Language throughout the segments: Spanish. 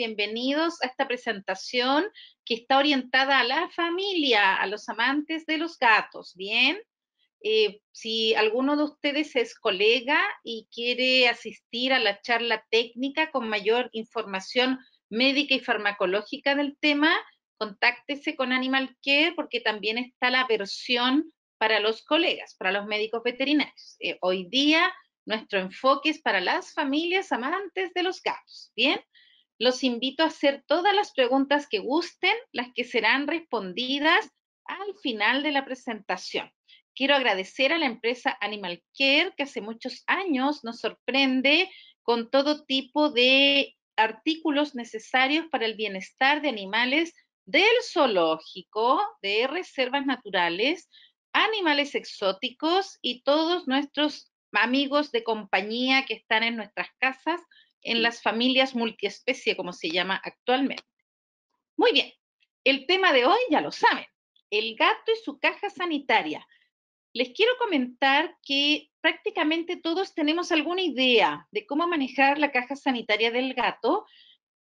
bienvenidos a esta presentación que está orientada a la familia, a los amantes de los gatos, ¿bien? Eh, si alguno de ustedes es colega y quiere asistir a la charla técnica con mayor información médica y farmacológica del tema, contáctese con Animal Care porque también está la versión para los colegas, para los médicos veterinarios. Eh, hoy día nuestro enfoque es para las familias amantes de los gatos, ¿bien? Los invito a hacer todas las preguntas que gusten, las que serán respondidas al final de la presentación. Quiero agradecer a la empresa Animal Care, que hace muchos años nos sorprende con todo tipo de artículos necesarios para el bienestar de animales del zoológico, de reservas naturales, animales exóticos y todos nuestros amigos de compañía que están en nuestras casas en las familias multiespecie, como se llama actualmente. Muy bien, el tema de hoy ya lo saben, el gato y su caja sanitaria. Les quiero comentar que prácticamente todos tenemos alguna idea de cómo manejar la caja sanitaria del gato,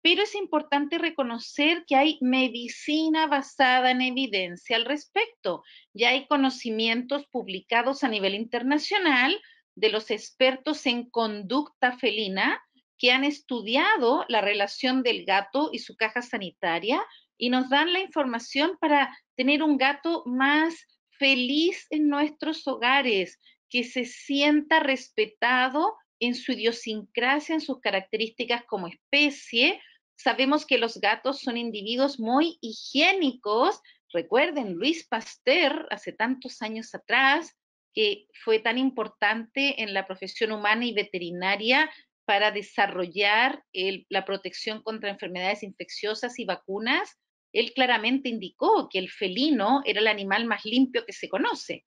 pero es importante reconocer que hay medicina basada en evidencia al respecto. Ya hay conocimientos publicados a nivel internacional de los expertos en conducta felina que han estudiado la relación del gato y su caja sanitaria y nos dan la información para tener un gato más feliz en nuestros hogares, que se sienta respetado en su idiosincrasia, en sus características como especie. Sabemos que los gatos son individuos muy higiénicos. Recuerden, Luis Pasteur, hace tantos años atrás, que fue tan importante en la profesión humana y veterinaria para desarrollar la protección contra enfermedades infecciosas y vacunas, él claramente indicó que el felino era el animal más limpio que se conoce,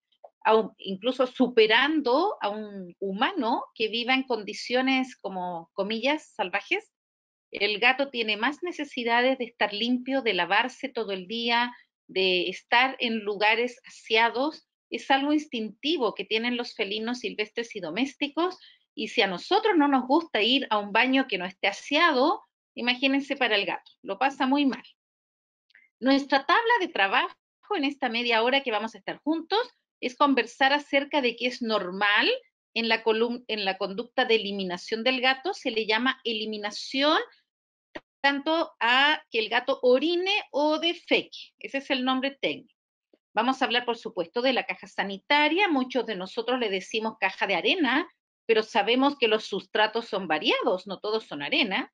incluso superando a un humano que viva en condiciones como comillas salvajes. El gato tiene más necesidades de estar limpio, de lavarse todo el día, de estar en lugares aseados. Es algo instintivo que tienen los felinos silvestres y domésticos y si a nosotros no nos gusta ir a un baño que no esté aseado, imagínense para el gato, lo pasa muy mal. Nuestra tabla de trabajo en esta media hora que vamos a estar juntos es conversar acerca de qué es normal en la, conducta de eliminación del gato, se le llama eliminación tanto a que el gato orine o defeque. Ese es el nombre técnico. Vamos a hablar, por supuesto, de la caja sanitaria. Muchos de nosotros le decimos caja de arena pero sabemos que los sustratos son variados, no todos son arena.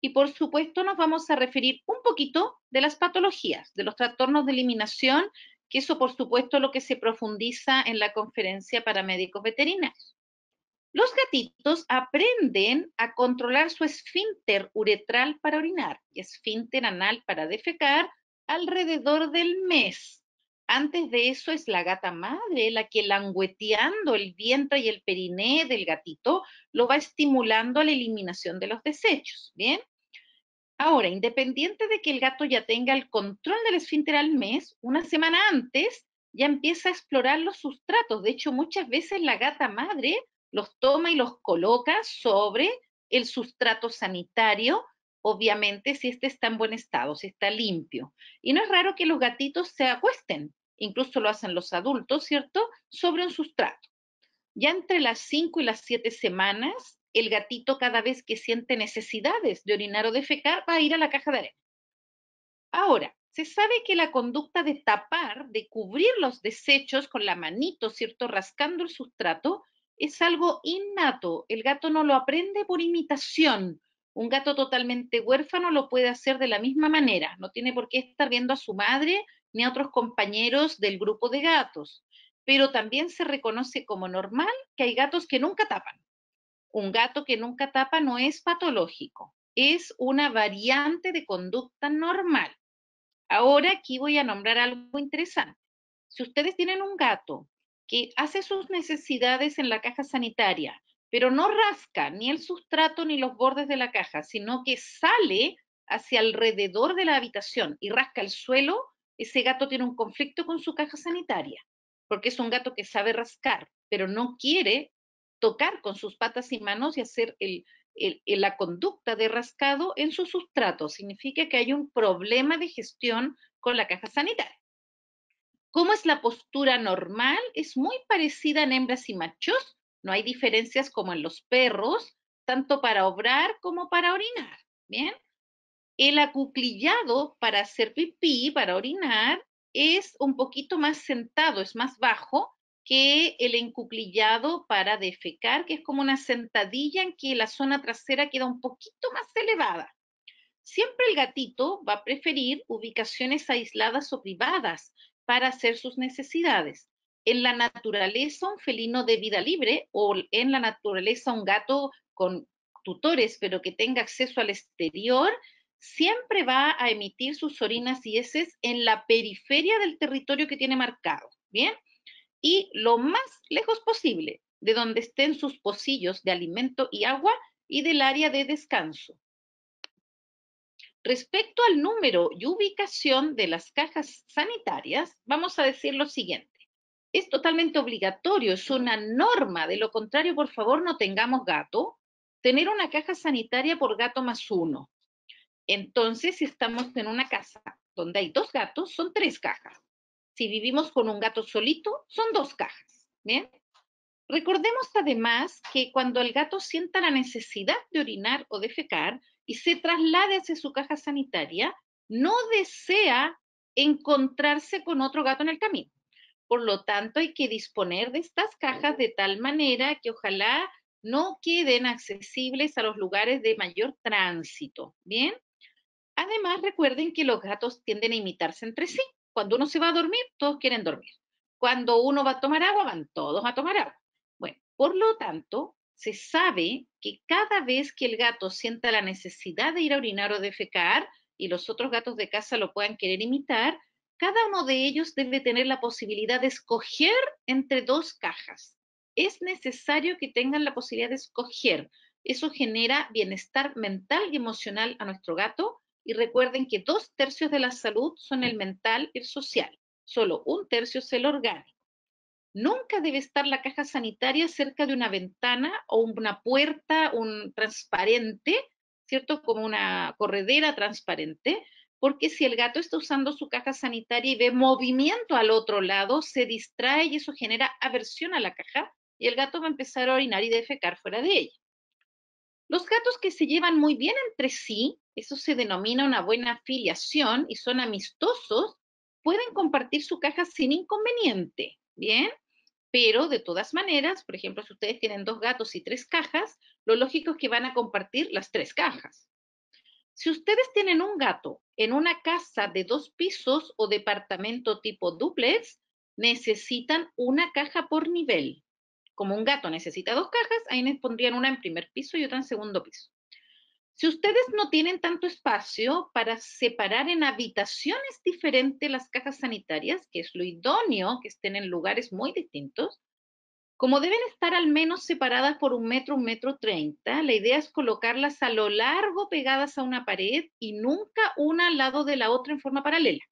Y por supuesto nos vamos a referir un poquito de las patologías, de los trastornos de eliminación, que eso por supuesto es lo que se profundiza en la conferencia para médicos veterinarios. Los gatitos aprenden a controlar su esfínter uretral para orinar y esfínter anal para defecar alrededor del mes. Antes de eso es la gata madre la que langueteando el vientre y el periné del gatito lo va estimulando a la eliminación de los desechos, ¿bien? Ahora, independiente de que el gato ya tenga el control del esfínter al mes, una semana antes ya empieza a explorar los sustratos. De hecho, muchas veces la gata madre los toma y los coloca sobre el sustrato sanitario obviamente si este está en buen estado, si está limpio. Y no es raro que los gatitos se acuesten, incluso lo hacen los adultos, ¿cierto?, sobre un sustrato. Ya entre las cinco y las siete semanas, el gatito cada vez que siente necesidades de orinar o defecar va a ir a la caja de arena. Ahora, se sabe que la conducta de tapar, de cubrir los desechos con la manito, ¿cierto?, rascando el sustrato, es algo innato. El gato no lo aprende por imitación. Un gato totalmente huérfano lo puede hacer de la misma manera. No tiene por qué estar viendo a su madre ni a otros compañeros del grupo de gatos, pero también se reconoce como normal que hay gatos que nunca tapan. Un gato que nunca tapa no es patológico, es una variante de conducta normal. Ahora aquí voy a nombrar algo interesante. Si ustedes tienen un gato que hace sus necesidades en la caja sanitaria, pero no rasca ni el sustrato ni los bordes de la caja, sino que sale hacia alrededor de la habitación y rasca el suelo, ese gato tiene un conflicto con su caja sanitaria, porque es un gato que sabe rascar, pero no quiere tocar con sus patas y manos y hacer la conducta de rascado en su sustrato. Significa que hay un problema de gestión con la caja sanitaria. ¿Cómo es la postura normal? Es muy parecida en hembras y machos. No hay diferencias como en los perros, tanto para obrar como para orinar. ¿Bien? El acuclillado para hacer pipí, para orinar, es un poquito más sentado, es más bajo que el encuclillado para defecar, que es como una sentadilla en que la zona trasera queda un poquito más elevada. Siempre el gatito va a preferir ubicaciones aisladas o privadas para hacer sus necesidades. En la naturaleza, un felino de vida libre o en la naturaleza, un gato con tutores, pero que tenga acceso al exterior, siempre va a emitir sus orinas y heces en la periferia del territorio que tiene marcado, ¿bien? Y lo más lejos posible de donde estén sus pocillos de alimento y agua y del área de descanso. Respecto al número y ubicación de las cajas sanitarias, vamos a decir lo siguiente. Es totalmente obligatorio, es una norma, de lo contrario, por favor, no tengamos gato, tener una caja sanitaria por gato más uno. Entonces, si estamos en una casa donde hay dos gatos, son tres cajas. Si vivimos con un gato solito, son dos cajas. Bien. Recordemos además que cuando el gato sienta la necesidad de orinar o defecar y se traslade hacia su caja sanitaria, no desea encontrarse con otro gato en el camino. Por lo tanto, hay que disponer de estas cajas de tal manera que ojalá no queden accesibles a los lugares de mayor tránsito. Bien, Además, recuerden que los gatos tienden a imitarse entre sí. Cuando uno se va a dormir, todos quieren dormir. Cuando uno va a tomar agua, van todos a tomar agua. Bueno, por lo tanto, se sabe que cada vez que el gato sienta la necesidad de ir a orinar o de defecar y los otros gatos de casa lo puedan querer imitar, cada uno de ellos debe tener la posibilidad de escoger entre dos cajas. Es necesario que tengan la posibilidad de escoger. Eso genera bienestar mental y emocional a nuestro gato y recuerden que dos tercios de la salud son el mental y el social. Solo un tercio es el orgánico. Nunca debe estar la caja sanitaria cerca de una ventana o una puerta, un transparente, ¿cierto? Como una corredera transparente, porque si el gato está usando su caja sanitaria y ve movimiento al otro lado, se distrae y eso genera aversión a la caja y el gato va a empezar a orinar y defecar fuera de ella. Los gatos que se llevan muy bien entre sí, eso se denomina una buena afiliación y son amistosos, pueden compartir su caja sin inconveniente, ¿bien? Pero de todas maneras, por ejemplo, si ustedes tienen dos gatos y tres cajas, lo lógico es que van a compartir las tres cajas. Si ustedes tienen un gato en una casa de dos pisos o departamento tipo duplex, necesitan una caja por nivel. Como un gato necesita dos cajas, ahí les pondrían una en primer piso y otra en segundo piso. Si ustedes no tienen tanto espacio para separar en habitaciones diferentes las cajas sanitarias, que es lo idóneo que estén en lugares muy distintos, como deben estar al menos separadas por un metro, un metro treinta, la idea es colocarlas a lo largo pegadas a una pared y nunca una al lado de la otra en forma paralela.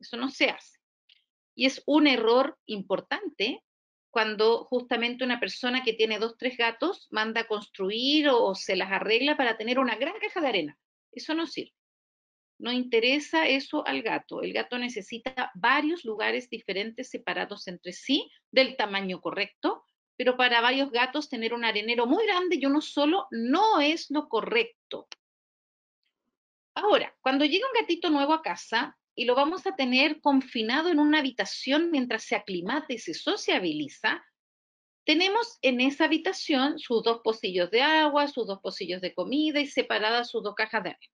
Eso no se hace. Y es un error importante cuando justamente una persona que tiene dos, tres gatos manda a construir o, se las arregla para tener una gran caja de arena. Eso no sirve. No interesa eso al gato. El gato necesita varios lugares diferentes separados entre sí del tamaño correcto, pero para varios gatos tener un arenero muy grande y uno solo no es lo correcto. Ahora, cuando llega un gatito nuevo a casa, y lo vamos a tener confinado en una habitación mientras se aclimata y se sociabiliza, tenemos en esa habitación sus dos pocillos de agua, sus dos pocillos de comida y separadas sus dos cajas de arena.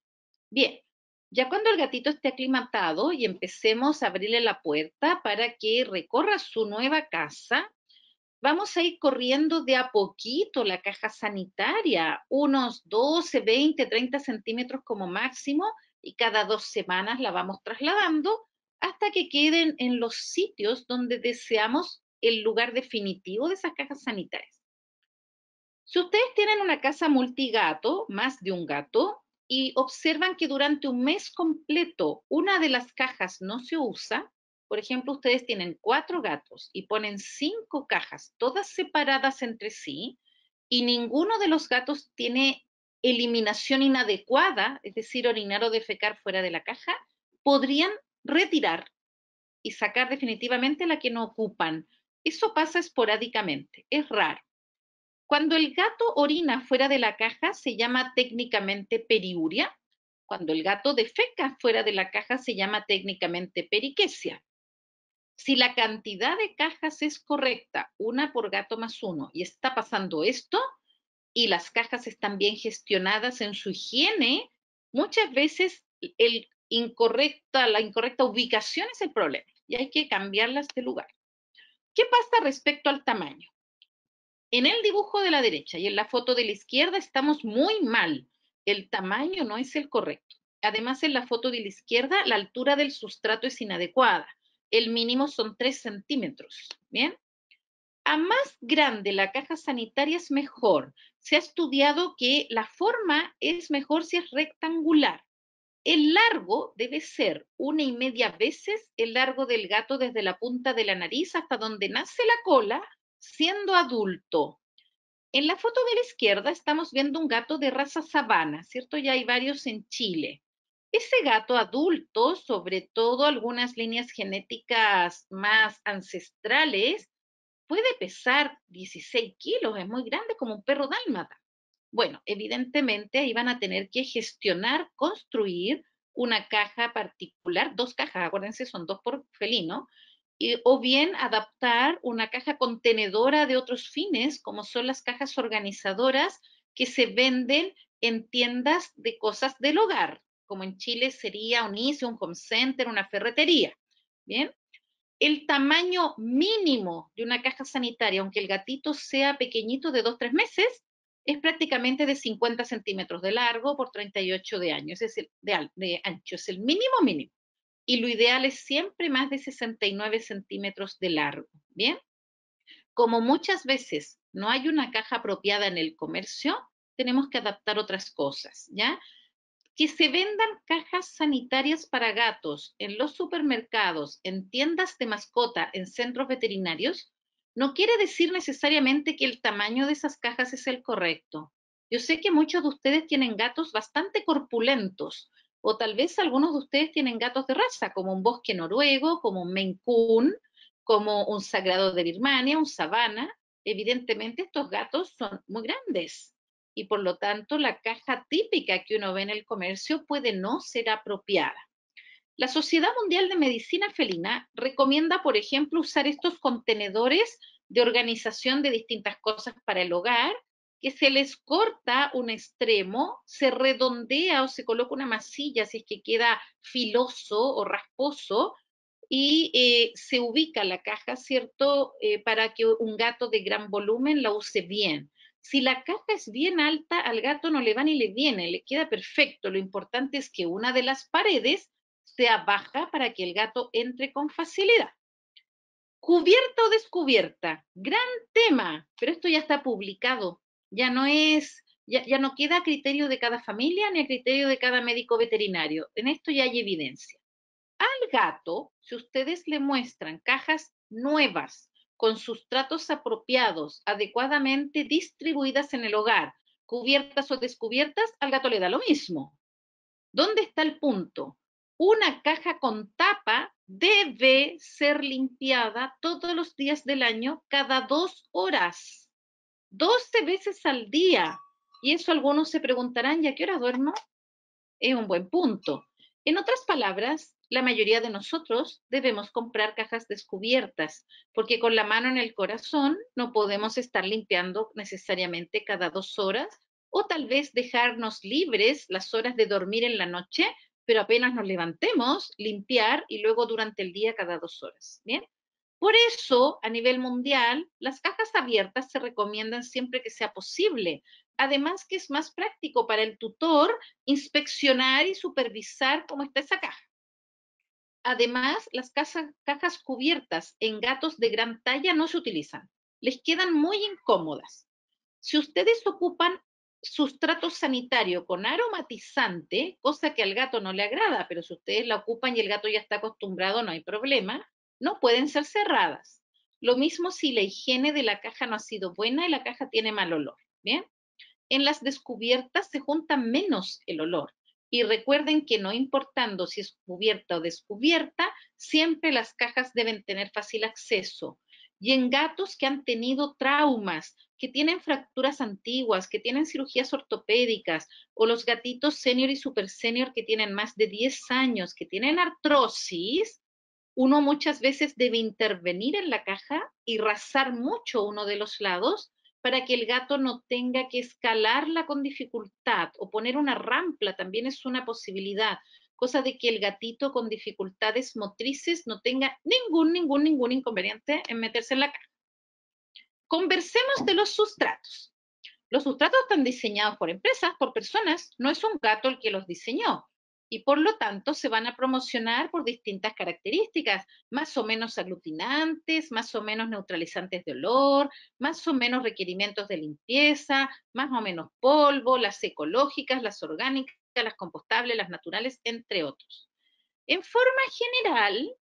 Bien, ya cuando el gatito esté aclimatado y empecemos a abrirle la puerta para que recorra su nueva casa, vamos a ir corriendo de a poquito la caja sanitaria, unos 12, 20, 30 centímetros como máximo, y cada dos semanas la vamos trasladando hasta que queden en los sitios donde deseamos el lugar definitivo de esas cajas sanitarias. Si ustedes tienen una casa multigato, más de un gato, y observan que durante un mes completo una de las cajas no se usa, por ejemplo, ustedes tienen cuatro gatos y ponen cinco cajas, todas separadas entre sí, y ninguno de los gatos tiene eliminación inadecuada, es decir, orinar o defecar fuera de la caja, podrían retirar y sacar definitivamente la que no ocupan. Eso pasa esporádicamente, es raro. Cuando el gato orina fuera de la caja se llama técnicamente periuria. Cuando el gato defeca fuera de la caja se llama técnicamente periquesia. Si la cantidad de cajas es correcta, una por gato más uno, y está pasando esto, y las cajas están bien gestionadas en su higiene, muchas veces el incorrecta, la incorrecta ubicación es el problema y hay que cambiarlas de lugar. ¿Qué pasa respecto al tamaño? En el dibujo de la derecha y en la foto de la izquierda estamos muy mal. El tamaño no es el correcto. Además, en la foto de la izquierda, la altura del sustrato es inadecuada. El mínimo son 3 centímetros. Bien a más grande la caja sanitaria es mejor. Se ha estudiado que la forma es mejor si es rectangular. El largo debe ser una y media veces el largo del gato desde la punta de la nariz hasta donde nace la cola, siendo adulto. En la foto de la izquierda estamos viendo un gato de raza sabana, ¿cierto? Ya hay varios en Chile. Ese gato adulto, sobre todo algunas líneas genéticas más ancestrales, puede pesar 16 kilos, es muy grande como un perro dálmata. Bueno, evidentemente ahí van a tener que gestionar, construir una caja particular, dos cajas, acuérdense, son dos por felino, o bien adaptar una caja contenedora de otros fines, como son las cajas organizadoras que se venden en tiendas de cosas del hogar, como en Chile sería un ICE, un home center, una ferretería. Bien, el tamaño mínimo de una caja sanitaria, aunque el gatito sea pequeñito de 2 tres meses, es prácticamente de 50 centímetros de largo por 38 de, años es el, de, de ancho, es el mínimo mínimo. Y lo ideal es siempre más de 69 centímetros de largo, ¿bien? Como muchas veces no hay una caja apropiada en el comercio, tenemos que adaptar otras cosas, ¿ya? que se vendan cajas sanitarias para gatos en los supermercados, en tiendas de mascota, en centros veterinarios, no quiere decir necesariamente que el tamaño de esas cajas es el correcto. Yo sé que muchos de ustedes tienen gatos bastante corpulentos, o tal vez algunos de ustedes tienen gatos de raza, como un bosque noruego, como un Maine como un sagrado de Birmania, un sabana. Evidentemente estos gatos son muy grandes y por lo tanto la caja típica que uno ve en el comercio puede no ser apropiada. La Sociedad Mundial de Medicina Felina recomienda, por ejemplo, usar estos contenedores de organización de distintas cosas para el hogar, que se les corta un extremo, se redondea o se coloca una masilla si es que queda filoso o rasposo, y eh, se ubica la caja, ¿cierto? Eh, para que un gato de gran volumen la use bien. Si la caja es bien alta, al gato no le va ni le viene, le queda perfecto. Lo importante es que una de las paredes sea baja para que el gato entre con facilidad. Cubierta o descubierta, gran tema, pero esto ya está publicado, ya no es, ya, ya no queda a criterio de cada familia ni a criterio de cada médico veterinario. En esto ya hay evidencia. Al gato, si ustedes le muestran cajas nuevas con sustratos apropiados, adecuadamente distribuidas en el hogar, cubiertas o descubiertas, al gato le da lo mismo. ¿Dónde está el punto? Una caja con tapa debe ser limpiada todos los días del año, cada dos horas, doce veces al día. Y eso algunos se preguntarán, ¿ya qué hora duermo? Es un buen punto. En otras palabras, la mayoría de nosotros debemos comprar cajas descubiertas, porque con la mano en el corazón no podemos estar limpiando necesariamente cada dos horas, o tal vez dejarnos libres las horas de dormir en la noche, pero apenas nos levantemos, limpiar y luego durante el día cada dos horas. Por eso, a nivel mundial, las cajas abiertas se recomiendan siempre que sea posible, además que es más práctico para el tutor inspeccionar y supervisar cómo está esa caja. Además, las cajas, cubiertas en gatos de gran talla no se utilizan. Les quedan muy incómodas. Si ustedes ocupan sustrato sanitario con aromatizante, cosa que al gato no le agrada, pero si ustedes la ocupan y el gato ya está acostumbrado, no hay problema, no pueden ser cerradas. Lo mismo si la higiene de la caja no ha sido buena y la caja tiene mal olor, En las descubiertas se junta menos el olor, y recuerden que no importando si es cubierta o descubierta, siempre las cajas deben tener fácil acceso. Y en gatos que han tenido traumas, que tienen fracturas antiguas, que tienen cirugías ortopédicas, o los gatitos senior y super senior que tienen más de 10 años, que tienen artrosis, uno muchas veces debe intervenir en la caja y rasar mucho uno de los lados para que el gato no tenga que escalarla con dificultad o poner una rampla también es una posibilidad, cosa de que el gatito con dificultades motrices no tenga ningún, ningún, ningún inconveniente en meterse en la cama. Conversemos de los sustratos. Los sustratos están diseñados por empresas, por personas, no es un gato el que los diseñó y por lo tanto se van a promocionar por distintas características, más o menos aglutinantes, más o menos neutralizantes de olor, más o menos requerimientos de limpieza, más o menos polvo, las ecológicas, las orgánicas, las compostables, las naturales, entre otros. En forma general,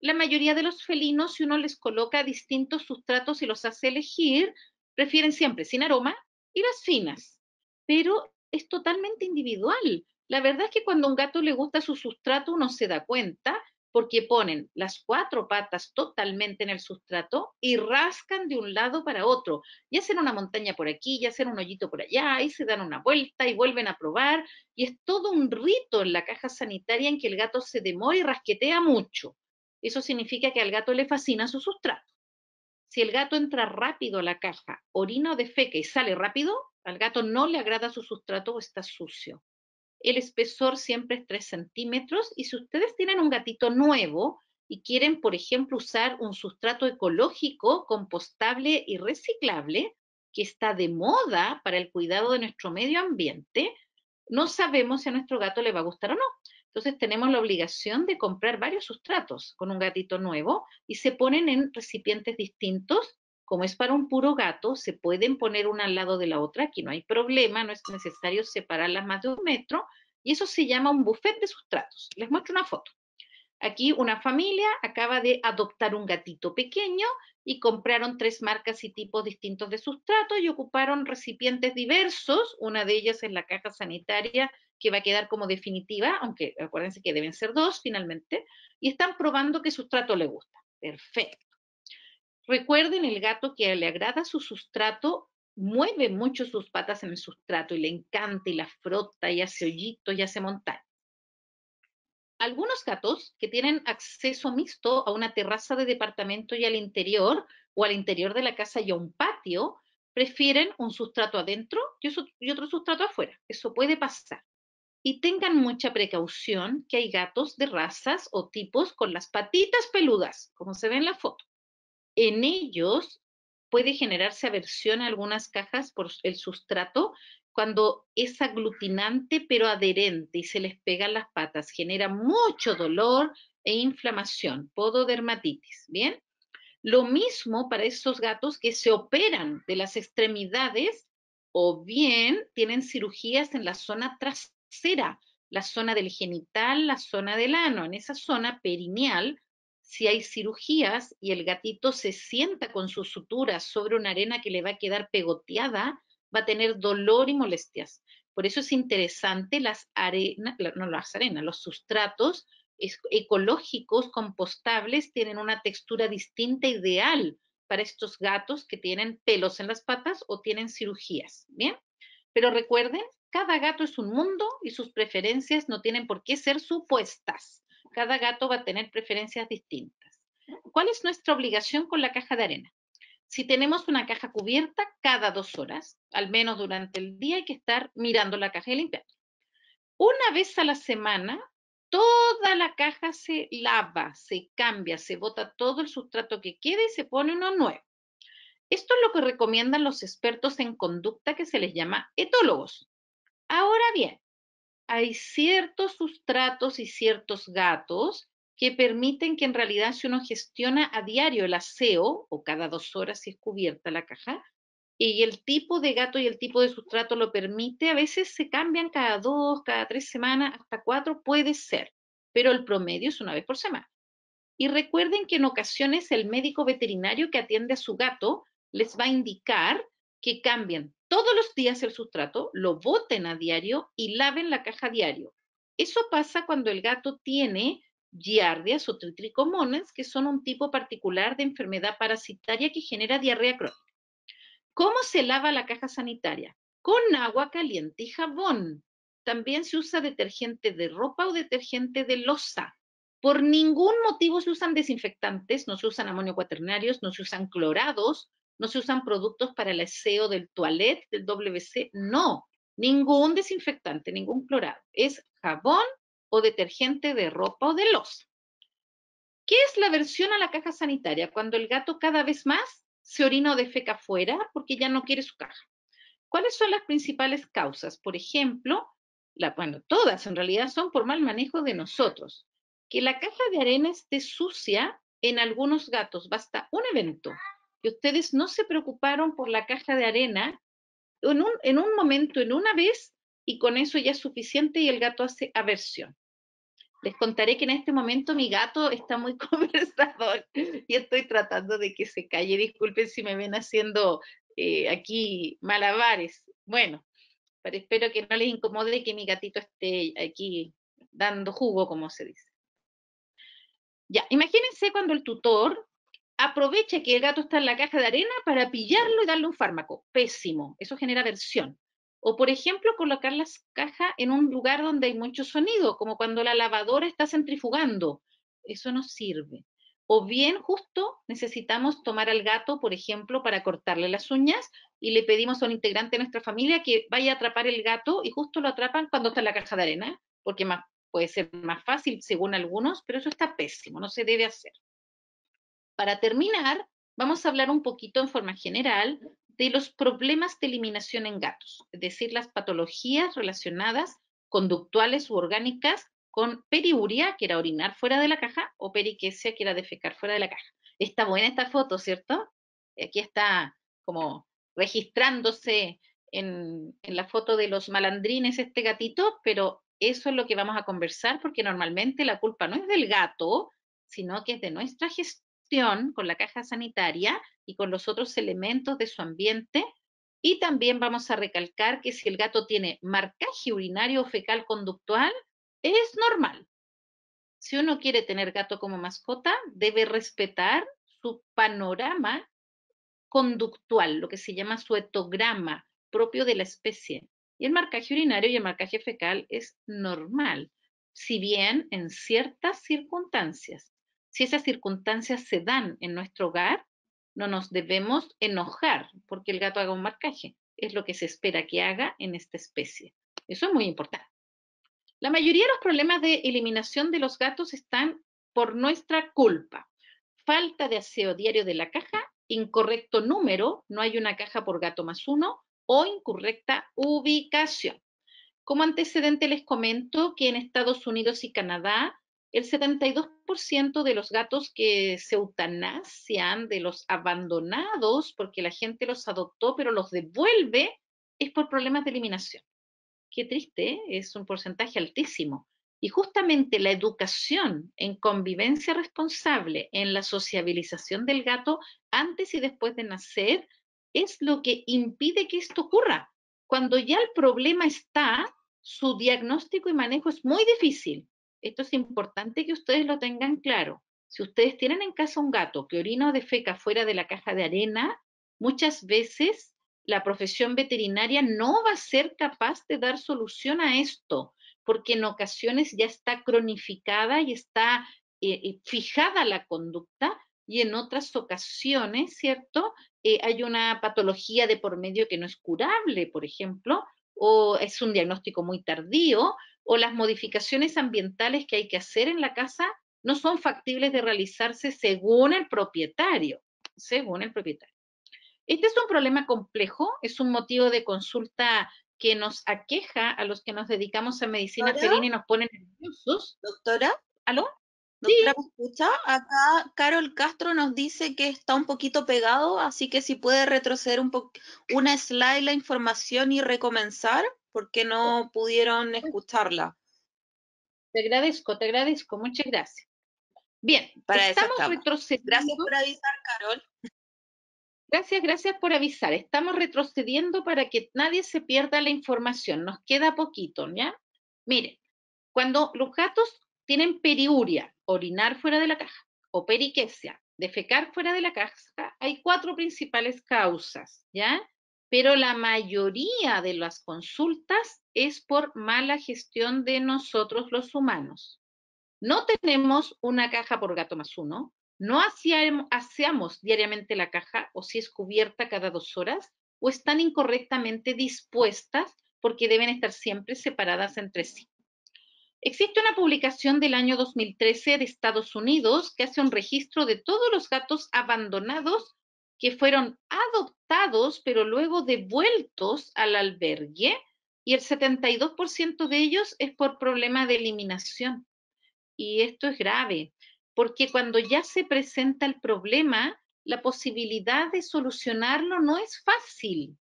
la mayoría de los felinos, si uno les coloca distintos sustratos y los hace elegir, prefieren siempre sin aroma y las finas, pero es totalmente individual la verdad es que cuando a un gato le gusta su sustrato uno se da cuenta porque ponen las cuatro patas totalmente en el sustrato y rascan de un lado para otro y hacen una montaña por aquí y hacen un hoyito por allá y se dan una vuelta y vuelven a probar y es todo un rito en la caja sanitaria en que el gato se demora y rasquetea mucho. Eso significa que al gato le fascina su sustrato. Si el gato entra rápido a la caja, orina o defeca y sale rápido, al gato no le agrada su sustrato o está sucio el espesor siempre es 3 centímetros y si ustedes tienen un gatito nuevo y quieren, por ejemplo, usar un sustrato ecológico, compostable y reciclable, que está de moda para el cuidado de nuestro medio ambiente, no sabemos si a nuestro gato le va a gustar o no. Entonces tenemos la obligación de comprar varios sustratos con un gatito nuevo y se ponen en recipientes distintos. Como es para un puro gato, se pueden poner una al lado de la otra, aquí no hay problema, no es necesario separarlas más de un metro y eso se llama un buffet de sustratos. Les muestro una foto. Aquí una familia acaba de adoptar un gatito pequeño y compraron tres marcas y tipos distintos de sustrato y ocuparon recipientes diversos. Una de ellas es la caja sanitaria que va a quedar como definitiva, aunque acuérdense que deben ser dos finalmente, y están probando qué sustrato le gusta. Perfecto. Recuerden el gato que le agrada su sustrato mueve mucho sus patas en el sustrato y le encanta y la frota y hace hoyitos y hace montar. Algunos gatos que tienen acceso mixto a una terraza de departamento y al interior o al interior de la casa y a un patio prefieren un sustrato adentro y otro sustrato afuera. Eso puede pasar. Y tengan mucha precaución que hay gatos de razas o tipos con las patitas peludas, como se ve en la foto. En ellos puede generarse aversión a algunas cajas por el sustrato cuando es aglutinante pero adherente y se les pegan las patas. Genera mucho dolor e inflamación, pododermatitis, ¿bien? Lo mismo para estos gatos que se operan de las extremidades o bien tienen cirugías en la zona trasera, la zona del genital, la zona del ano. En esa zona perineal si hay cirugías y el gatito se sienta con sus suturas sobre una arena que le va a quedar pegoteada, va a tener dolor y molestias. Por eso es interesante las arenas, no las arenas, los sustratos ecológicos compostables tienen una textura distinta ideal para estos gatos que tienen pelos en las patas o tienen cirugías, ¿bien? Pero recuerden, cada gato es un mundo y sus preferencias no tienen por qué ser supuestas. Cada gato va a tener preferencias distintas. ¿Cuál es nuestra obligación con la caja de arena? Si tenemos una caja cubierta cada dos horas, al menos durante el día, hay que estar mirando la caja y limpiando. Una vez a la semana, toda la caja se lava, se cambia, se bota todo el sustrato que quede y se pone uno nuevo. Esto es lo que recomiendan los expertos en conducta que se les llama etólogos. Ahora bien, hay ciertos sustratos y ciertos gatos que permiten que en realidad si uno gestiona a diario el aseo o cada dos horas si es cubierta la caja y el tipo de gato y el tipo de sustrato lo permite, a veces se cambian cada dos, cada tres semanas, hasta cuatro puede ser, pero el promedio es una vez por semana. Y recuerden que en ocasiones el médico veterinario que atiende a su gato les va a indicar que cambien todos los días el sustrato, lo boten a diario y laven la caja a diario. Eso pasa cuando el gato tiene giardias o tritricomones, que son un tipo particular de enfermedad parasitaria que genera diarrea crónica. ¿Cómo se lava la caja sanitaria? Con agua caliente y jabón. También se usa detergente de ropa o detergente de losa. Por ningún motivo se usan desinfectantes, no se usan amonio cuaternarios, no se usan clorados, no se usan productos para el aseo del toilet, del WC, no, ningún desinfectante, ningún clorado, es jabón o detergente de ropa o de losa. ¿Qué es la versión a la caja sanitaria? Cuando el gato cada vez más se orina o defeca fuera porque ya no quiere su caja. ¿Cuáles son las principales causas? Por ejemplo, la, bueno, todas en realidad son por mal manejo de nosotros. Que la caja de arena esté sucia en algunos gatos, basta un evento que ustedes no se preocuparon por la caja de arena en un, momento, en una vez, y con eso ya es suficiente y el gato hace aversión. Les contaré que en este momento mi gato está muy conversador y estoy tratando de que se calle. Disculpen si me ven haciendo eh, aquí malabares. Bueno, pero espero que no les incomode que mi gatito esté aquí dando jugo, como se dice. Ya, imagínense cuando el tutor Aproveche que el gato está en la caja de arena para pillarlo y darle un fármaco. Pésimo, eso genera aversión. O, por ejemplo, colocar las cajas en un lugar donde hay mucho sonido, como cuando la lavadora está centrifugando. Eso no sirve. O bien, justo, necesitamos tomar al gato, por ejemplo, para cortarle las uñas y le pedimos a un integrante de nuestra familia que vaya a atrapar el gato y justo lo atrapan cuando está en la caja de arena, porque puede ser más fácil según algunos, pero eso está pésimo, no se debe hacer. Para terminar, vamos a hablar un poquito en forma general de los problemas de eliminación en gatos, es decir, las patologías relacionadas conductuales u orgánicas con periuria, que era orinar fuera de la caja, o periquesia, que era defecar fuera de la caja. Está buena esta foto, ¿cierto? Aquí está como registrándose en, en la foto de los malandrines este gatito, pero eso es lo que vamos a conversar porque normalmente la culpa no es del gato, sino que es de nuestra gestión con la caja sanitaria y con los otros elementos de su ambiente. Y también vamos a recalcar que si el gato tiene marcaje urinario o fecal conductual, es normal. Si uno quiere tener gato como mascota, debe respetar su panorama conductual, lo que se llama su etograma propio de la especie. Y el marcaje urinario y el marcaje fecal es normal, si bien en ciertas circunstancias si esas circunstancias se dan en nuestro hogar, no nos debemos enojar porque el gato haga un marcaje. Es lo que se espera que haga en esta especie. Eso es muy importante. La mayoría de los problemas de eliminación de los gatos están por nuestra culpa. Falta de aseo diario de la caja, incorrecto número, no hay una caja por gato más uno, o incorrecta ubicación. Como antecedente les comento que en Estados Unidos y Canadá el 72% de los gatos que se eutanasian, de los abandonados, porque la gente los adoptó pero los devuelve, es por problemas de eliminación. Qué triste, ¿eh? es un porcentaje altísimo. Y justamente la educación en convivencia responsable, en la sociabilización del gato antes y después de nacer, es lo que impide que esto ocurra. Cuando ya el problema está, su diagnóstico y manejo es muy difícil esto es importante que ustedes lo tengan claro. Si ustedes tienen en casa un gato que orina o defeca fuera de la caja de arena, muchas veces la profesión veterinaria no va a ser capaz de dar solución a esto, porque en ocasiones ya está cronificada y está eh, eh, fijada la conducta y en otras ocasiones, ¿cierto? Eh, hay una patología de por medio que no es curable, por ejemplo, o es un diagnóstico muy tardío, o las modificaciones ambientales que hay que hacer en la casa no son factibles de realizarse según el propietario, según el propietario. Este es un problema complejo, es un motivo de consulta que nos aqueja a los que nos dedicamos a medicina veterinaria y nos ponen nerviosos. Doctora, ¿aló? Doctora, escucha? Acá Carol Castro nos dice que está un poquito pegado, así que si puede retroceder un una slide la información y recomenzar porque no pudieron escucharla. Te agradezco, te agradezco, muchas gracias. Bien, Para estamos, estamos. retrocediendo. Gracias por avisar, Carol. Gracias, gracias por avisar. Estamos retrocediendo para que nadie se pierda la información. Nos queda poquito, ¿ya? Miren, cuando los gatos tienen periuria, orinar fuera de la caja, o periquesia, defecar fuera de la caja, hay cuatro principales causas, ¿ya? pero la mayoría de las consultas es por mala gestión de nosotros los humanos. No tenemos una caja por gato más uno, no hacemos diariamente la caja o si es cubierta cada dos horas o están incorrectamente dispuestas porque deben estar siempre separadas entre sí. Existe una publicación del año 2013 de Estados Unidos que hace un registro de todos los gatos abandonados que fueron adoptados pero luego devueltos al albergue y el 72% de ellos es por problema de eliminación. Y esto es grave, porque cuando ya se presenta el problema, la posibilidad de solucionarlo no es fácil,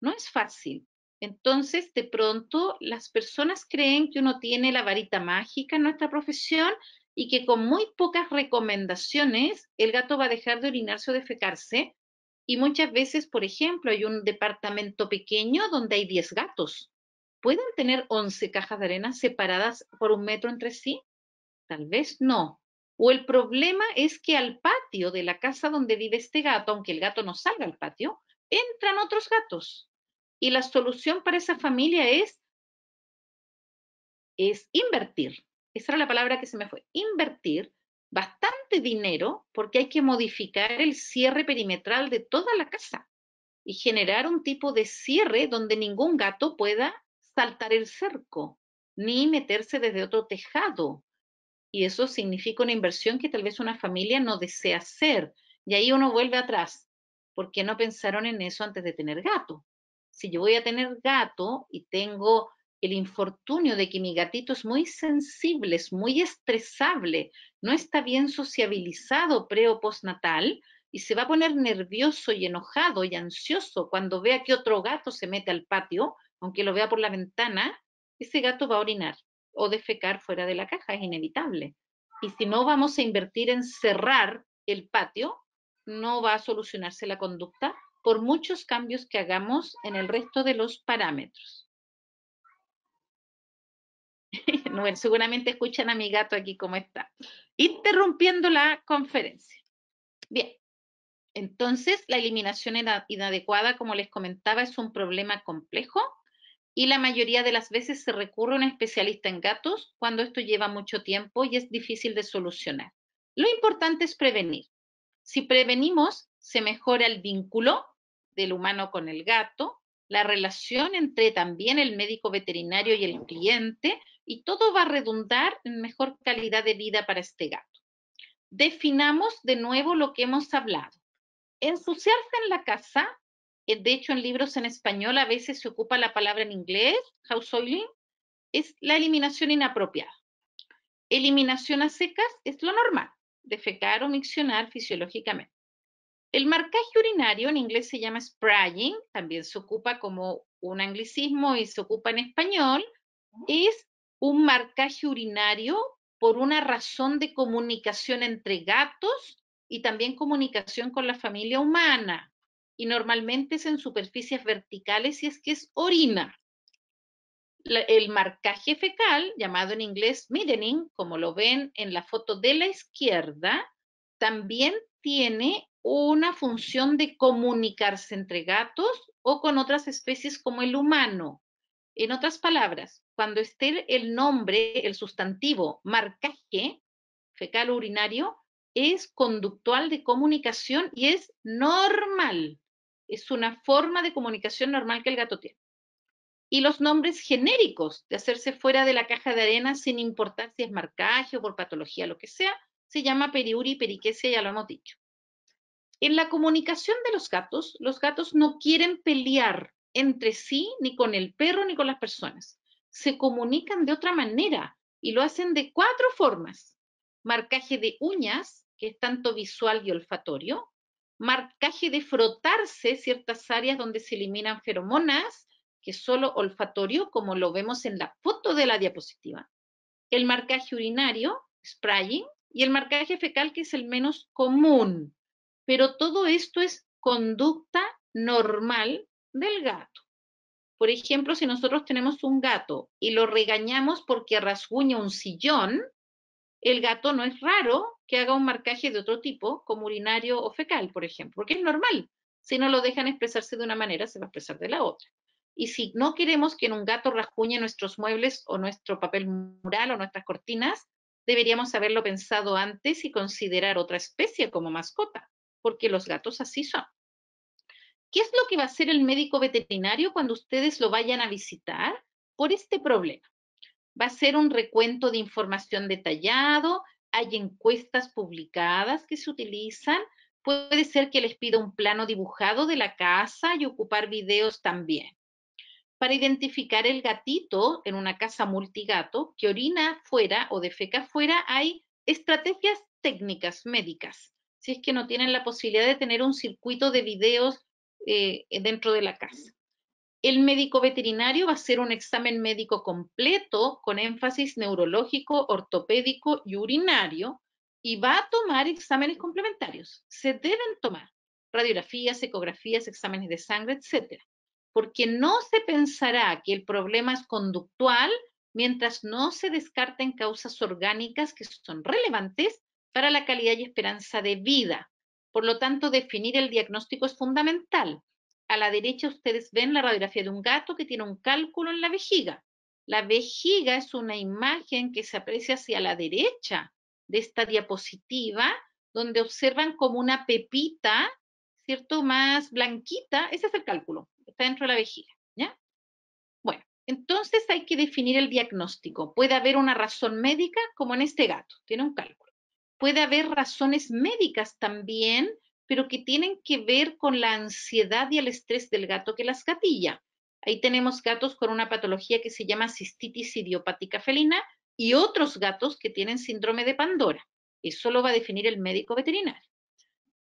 no es fácil. Entonces, de pronto, las personas creen que uno tiene la varita mágica en nuestra profesión y que con muy pocas recomendaciones el gato va a dejar de orinarse o defecarse. Y muchas veces, por ejemplo, hay un departamento pequeño donde hay 10 gatos. ¿Pueden tener 11 cajas de arena separadas por un metro entre sí? Tal vez no. O el problema es que al patio de la casa donde vive este gato, aunque el gato no salga al patio, entran otros gatos. Y la solución para esa familia es, es invertir esa era la palabra que se me fue, invertir bastante dinero porque hay que modificar el cierre perimetral de toda la casa y generar un tipo de cierre donde ningún gato pueda saltar el cerco ni meterse desde otro tejado. Y eso significa una inversión que tal vez una familia no desea hacer. Y ahí uno vuelve atrás. ¿Por qué no pensaron en eso antes de tener gato? Si yo voy a tener gato y tengo el infortunio de que mi gatito es muy sensible, es muy estresable, no está bien sociabilizado pre o postnatal y se va a poner nervioso y enojado y ansioso cuando vea que otro gato se mete al patio, aunque lo vea por la ventana, ese gato va a orinar o defecar fuera de la caja, es inevitable. Y si no vamos a invertir en cerrar el patio, no va a solucionarse la conducta por muchos cambios que hagamos en el resto de los parámetros. No, seguramente escuchan a mi gato aquí como está, interrumpiendo la conferencia. Bien, entonces la eliminación inadecuada, como les comentaba, es un problema complejo y la mayoría de las veces se recurre a un especialista en gatos cuando esto lleva mucho tiempo y es difícil de solucionar. Lo importante es prevenir. Si prevenimos, se mejora el vínculo del humano con el gato, la relación entre también el médico veterinario y el cliente y todo va a redundar en mejor calidad de vida para este gato. Definamos de nuevo lo que hemos hablado. Ensuciarse en la casa, eh, de hecho en libros en español a veces se ocupa la palabra en inglés, householding, es la eliminación inapropiada. Eliminación a secas es lo normal, defecar o miccionar fisiológicamente. El marcaje urinario en inglés se llama spraying, también se ocupa como un anglicismo y se ocupa en español, es un marcaje urinario por una razón de comunicación entre gatos y también comunicación con la familia humana. Y normalmente es en superficies verticales y es que es orina. el marcaje fecal, llamado en inglés middening, como lo ven en la foto de la izquierda, también tiene una función de comunicarse entre gatos o con otras especies como el humano. En otras palabras, cuando esté el nombre, el sustantivo, marcaje fecal urinario, es conductual de comunicación y es normal. Es una forma de comunicación normal que el gato tiene. Y los nombres genéricos de hacerse fuera de la caja de arena sin importar si es marcaje o por patología, lo que sea, se llama y periquesia, ya lo hemos dicho. En la comunicación de los gatos, los gatos no quieren pelear, entre sí, ni con el perro, ni con las personas. Se comunican de otra manera y lo hacen de cuatro formas. Marcaje de uñas, que es tanto visual y olfatorio. Marcaje de frotarse ciertas áreas donde se eliminan feromonas, que es solo olfatorio, como lo vemos en la foto de la diapositiva. El marcaje urinario, spraying, y el marcaje fecal, que es el menos común. Pero todo esto es conducta normal del gato. Por ejemplo, si nosotros tenemos un gato y lo regañamos porque rasguña un sillón, el gato no es raro que haga un marcaje de otro tipo, como urinario o fecal, por ejemplo, porque es normal. Si no lo dejan expresarse de una manera, se va a expresar de la otra. Y si no queremos que un gato rasguñe nuestros muebles o nuestro papel mural o nuestras cortinas, deberíamos haberlo pensado antes y considerar otra especie como mascota, porque los gatos así son. ¿Qué es lo que va a hacer el médico veterinario cuando ustedes lo vayan a visitar por este problema? Va a ser un recuento de información detallado, hay encuestas publicadas que se utilizan, puede ser que les pida un plano dibujado de la casa y ocupar videos también. Para identificar el gatito en una casa multigato que orina fuera o defeca fuera, hay estrategias técnicas médicas. Si es que no tienen la posibilidad de tener un circuito de videos eh, eh, dentro de la casa. El médico veterinario va a hacer un examen médico completo con énfasis neurológico, ortopédico y urinario y va a tomar exámenes complementarios. Se deben tomar radiografías, ecografías, exámenes de sangre, etcétera, porque no se pensará que el problema es conductual mientras no se descarten causas orgánicas que son relevantes para la calidad y esperanza de vida. Por lo tanto, definir el diagnóstico es fundamental. A la derecha ustedes ven la radiografía de un gato que tiene un cálculo en la vejiga. La vejiga es una imagen que se aprecia hacia la derecha de esta diapositiva, donde observan como una pepita, ¿cierto? Más blanquita. Ese es el cálculo, está dentro de la vejiga, ¿ya? Bueno, entonces hay que definir el diagnóstico. Puede haber una razón médica, como en este gato, tiene un cálculo. Puede haber razones médicas también, pero que tienen que ver con la ansiedad y el estrés del gato que las gatilla. Ahí tenemos gatos con una patología que se llama cistitis idiopática felina y otros gatos que tienen síndrome de Pandora. Eso lo va a definir el médico veterinario.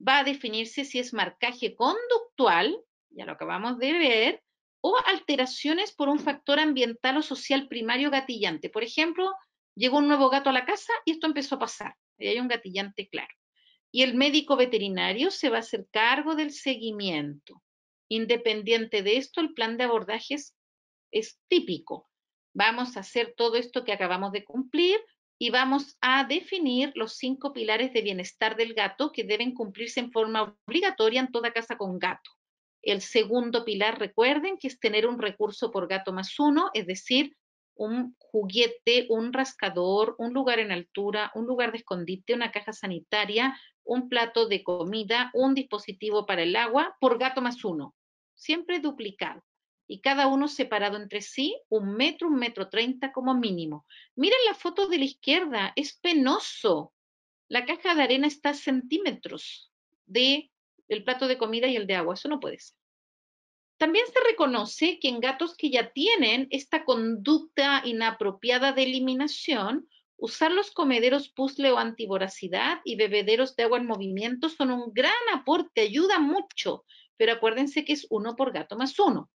Va a definirse si es marcaje conductual, ya lo acabamos de ver, o alteraciones por un factor ambiental o social primario gatillante. Por ejemplo, Llegó un nuevo gato a la casa y esto empezó a pasar. Y hay un gatillante claro. Y el médico veterinario se va a hacer cargo del seguimiento. Independiente de esto, el plan de abordaje es, es típico. Vamos a hacer todo esto que acabamos de cumplir y vamos a definir los cinco pilares de bienestar del gato que deben cumplirse en forma obligatoria en toda casa con gato. El segundo pilar, recuerden, que es tener un recurso por gato más uno, es decir, un juguete, un rascador, un lugar en altura, un lugar de escondite, una caja sanitaria, un plato de comida, un dispositivo para el agua, por gato más uno, siempre duplicado. Y cada uno separado entre sí, un metro, un metro treinta como mínimo. Miren la foto de la izquierda, es penoso. La caja de arena está a centímetros de el plato de comida y el de agua. Eso no puede ser. También se reconoce que en gatos que ya tienen esta conducta inapropiada de eliminación, usar los comederos puzzle o antivoracidad y bebederos de agua en movimiento son un gran aporte, ayuda mucho, pero acuérdense que es uno por gato más uno.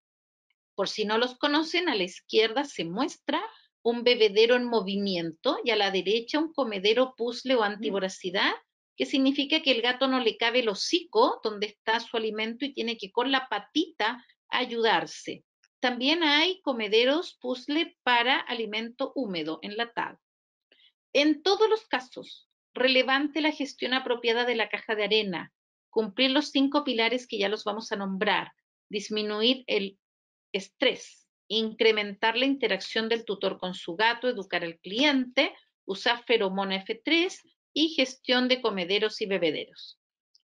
Por si no los conocen, a la izquierda se muestra un bebedero en movimiento y a la derecha un comedero puzzle o antivoracidad que significa que el gato no le cabe el hocico donde está su alimento y tiene que con la patita ayudarse. También hay comederos puzzle para alimento húmedo enlatado. En todos los casos, relevante la gestión apropiada de la caja de arena, cumplir los cinco pilares que ya los vamos a nombrar, disminuir el estrés, incrementar la interacción del tutor con su gato, educar al cliente, usar feromona F3, y gestión de comederos y bebederos.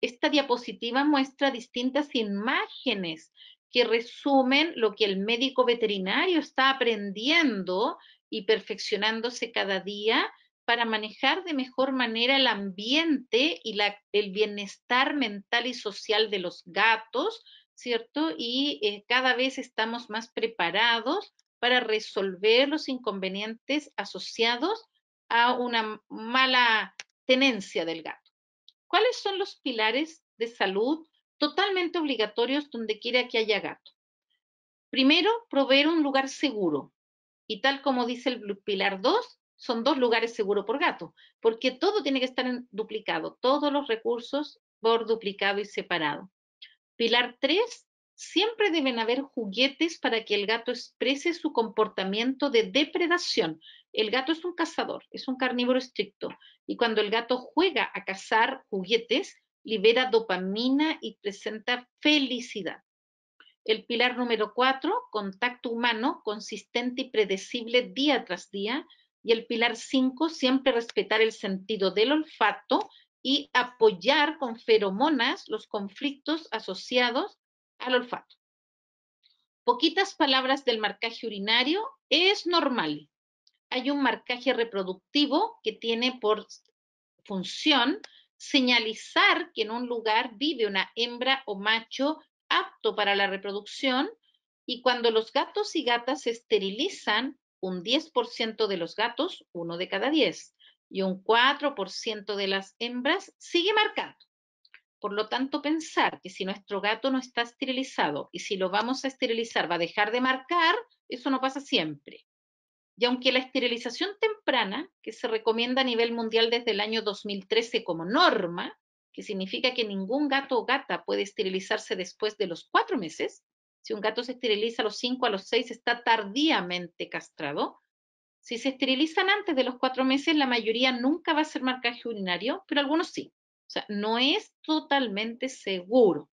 Esta diapositiva muestra distintas imágenes que resumen lo que el médico veterinario está aprendiendo y perfeccionándose cada día para manejar de mejor manera el ambiente y la, el bienestar mental y social de los gatos, ¿cierto? Y eh, cada vez estamos más preparados para resolver los inconvenientes asociados a una mala tenencia del gato. ¿Cuáles son los pilares de salud totalmente obligatorios donde quiera que haya gato? Primero, proveer un lugar seguro. Y tal como dice el pilar 2, son dos lugares seguros por gato, porque todo tiene que estar duplicado, todos los recursos por duplicado y separado. Pilar 3, siempre deben haber juguetes para que el gato exprese su comportamiento de depredación, el gato es un cazador, es un carnívoro estricto. Y cuando el gato juega a cazar juguetes, libera dopamina y presenta felicidad. El pilar número cuatro, contacto humano, consistente y predecible día tras día. Y el pilar cinco, siempre respetar el sentido del olfato y apoyar con feromonas los conflictos asociados al olfato. Poquitas palabras del marcaje urinario es normal hay un marcaje reproductivo que tiene por función señalizar que en un lugar vive una hembra o macho apto para la reproducción y cuando los gatos y gatas se esterilizan, un 10% de los gatos, uno de cada 10, y un 4% de las hembras sigue marcado Por lo tanto, pensar que si nuestro gato no está esterilizado y si lo vamos a esterilizar va a dejar de marcar, eso no pasa siempre. Y aunque la esterilización temprana, que se recomienda a nivel mundial desde el año 2013 como norma, que significa que ningún gato o gata puede esterilizarse después de los cuatro meses, si un gato se esteriliza a los cinco, a los seis, está tardíamente castrado. Si se esterilizan antes de los cuatro meses, la mayoría nunca va a ser marcaje urinario, pero algunos sí. O sea, no es totalmente seguro.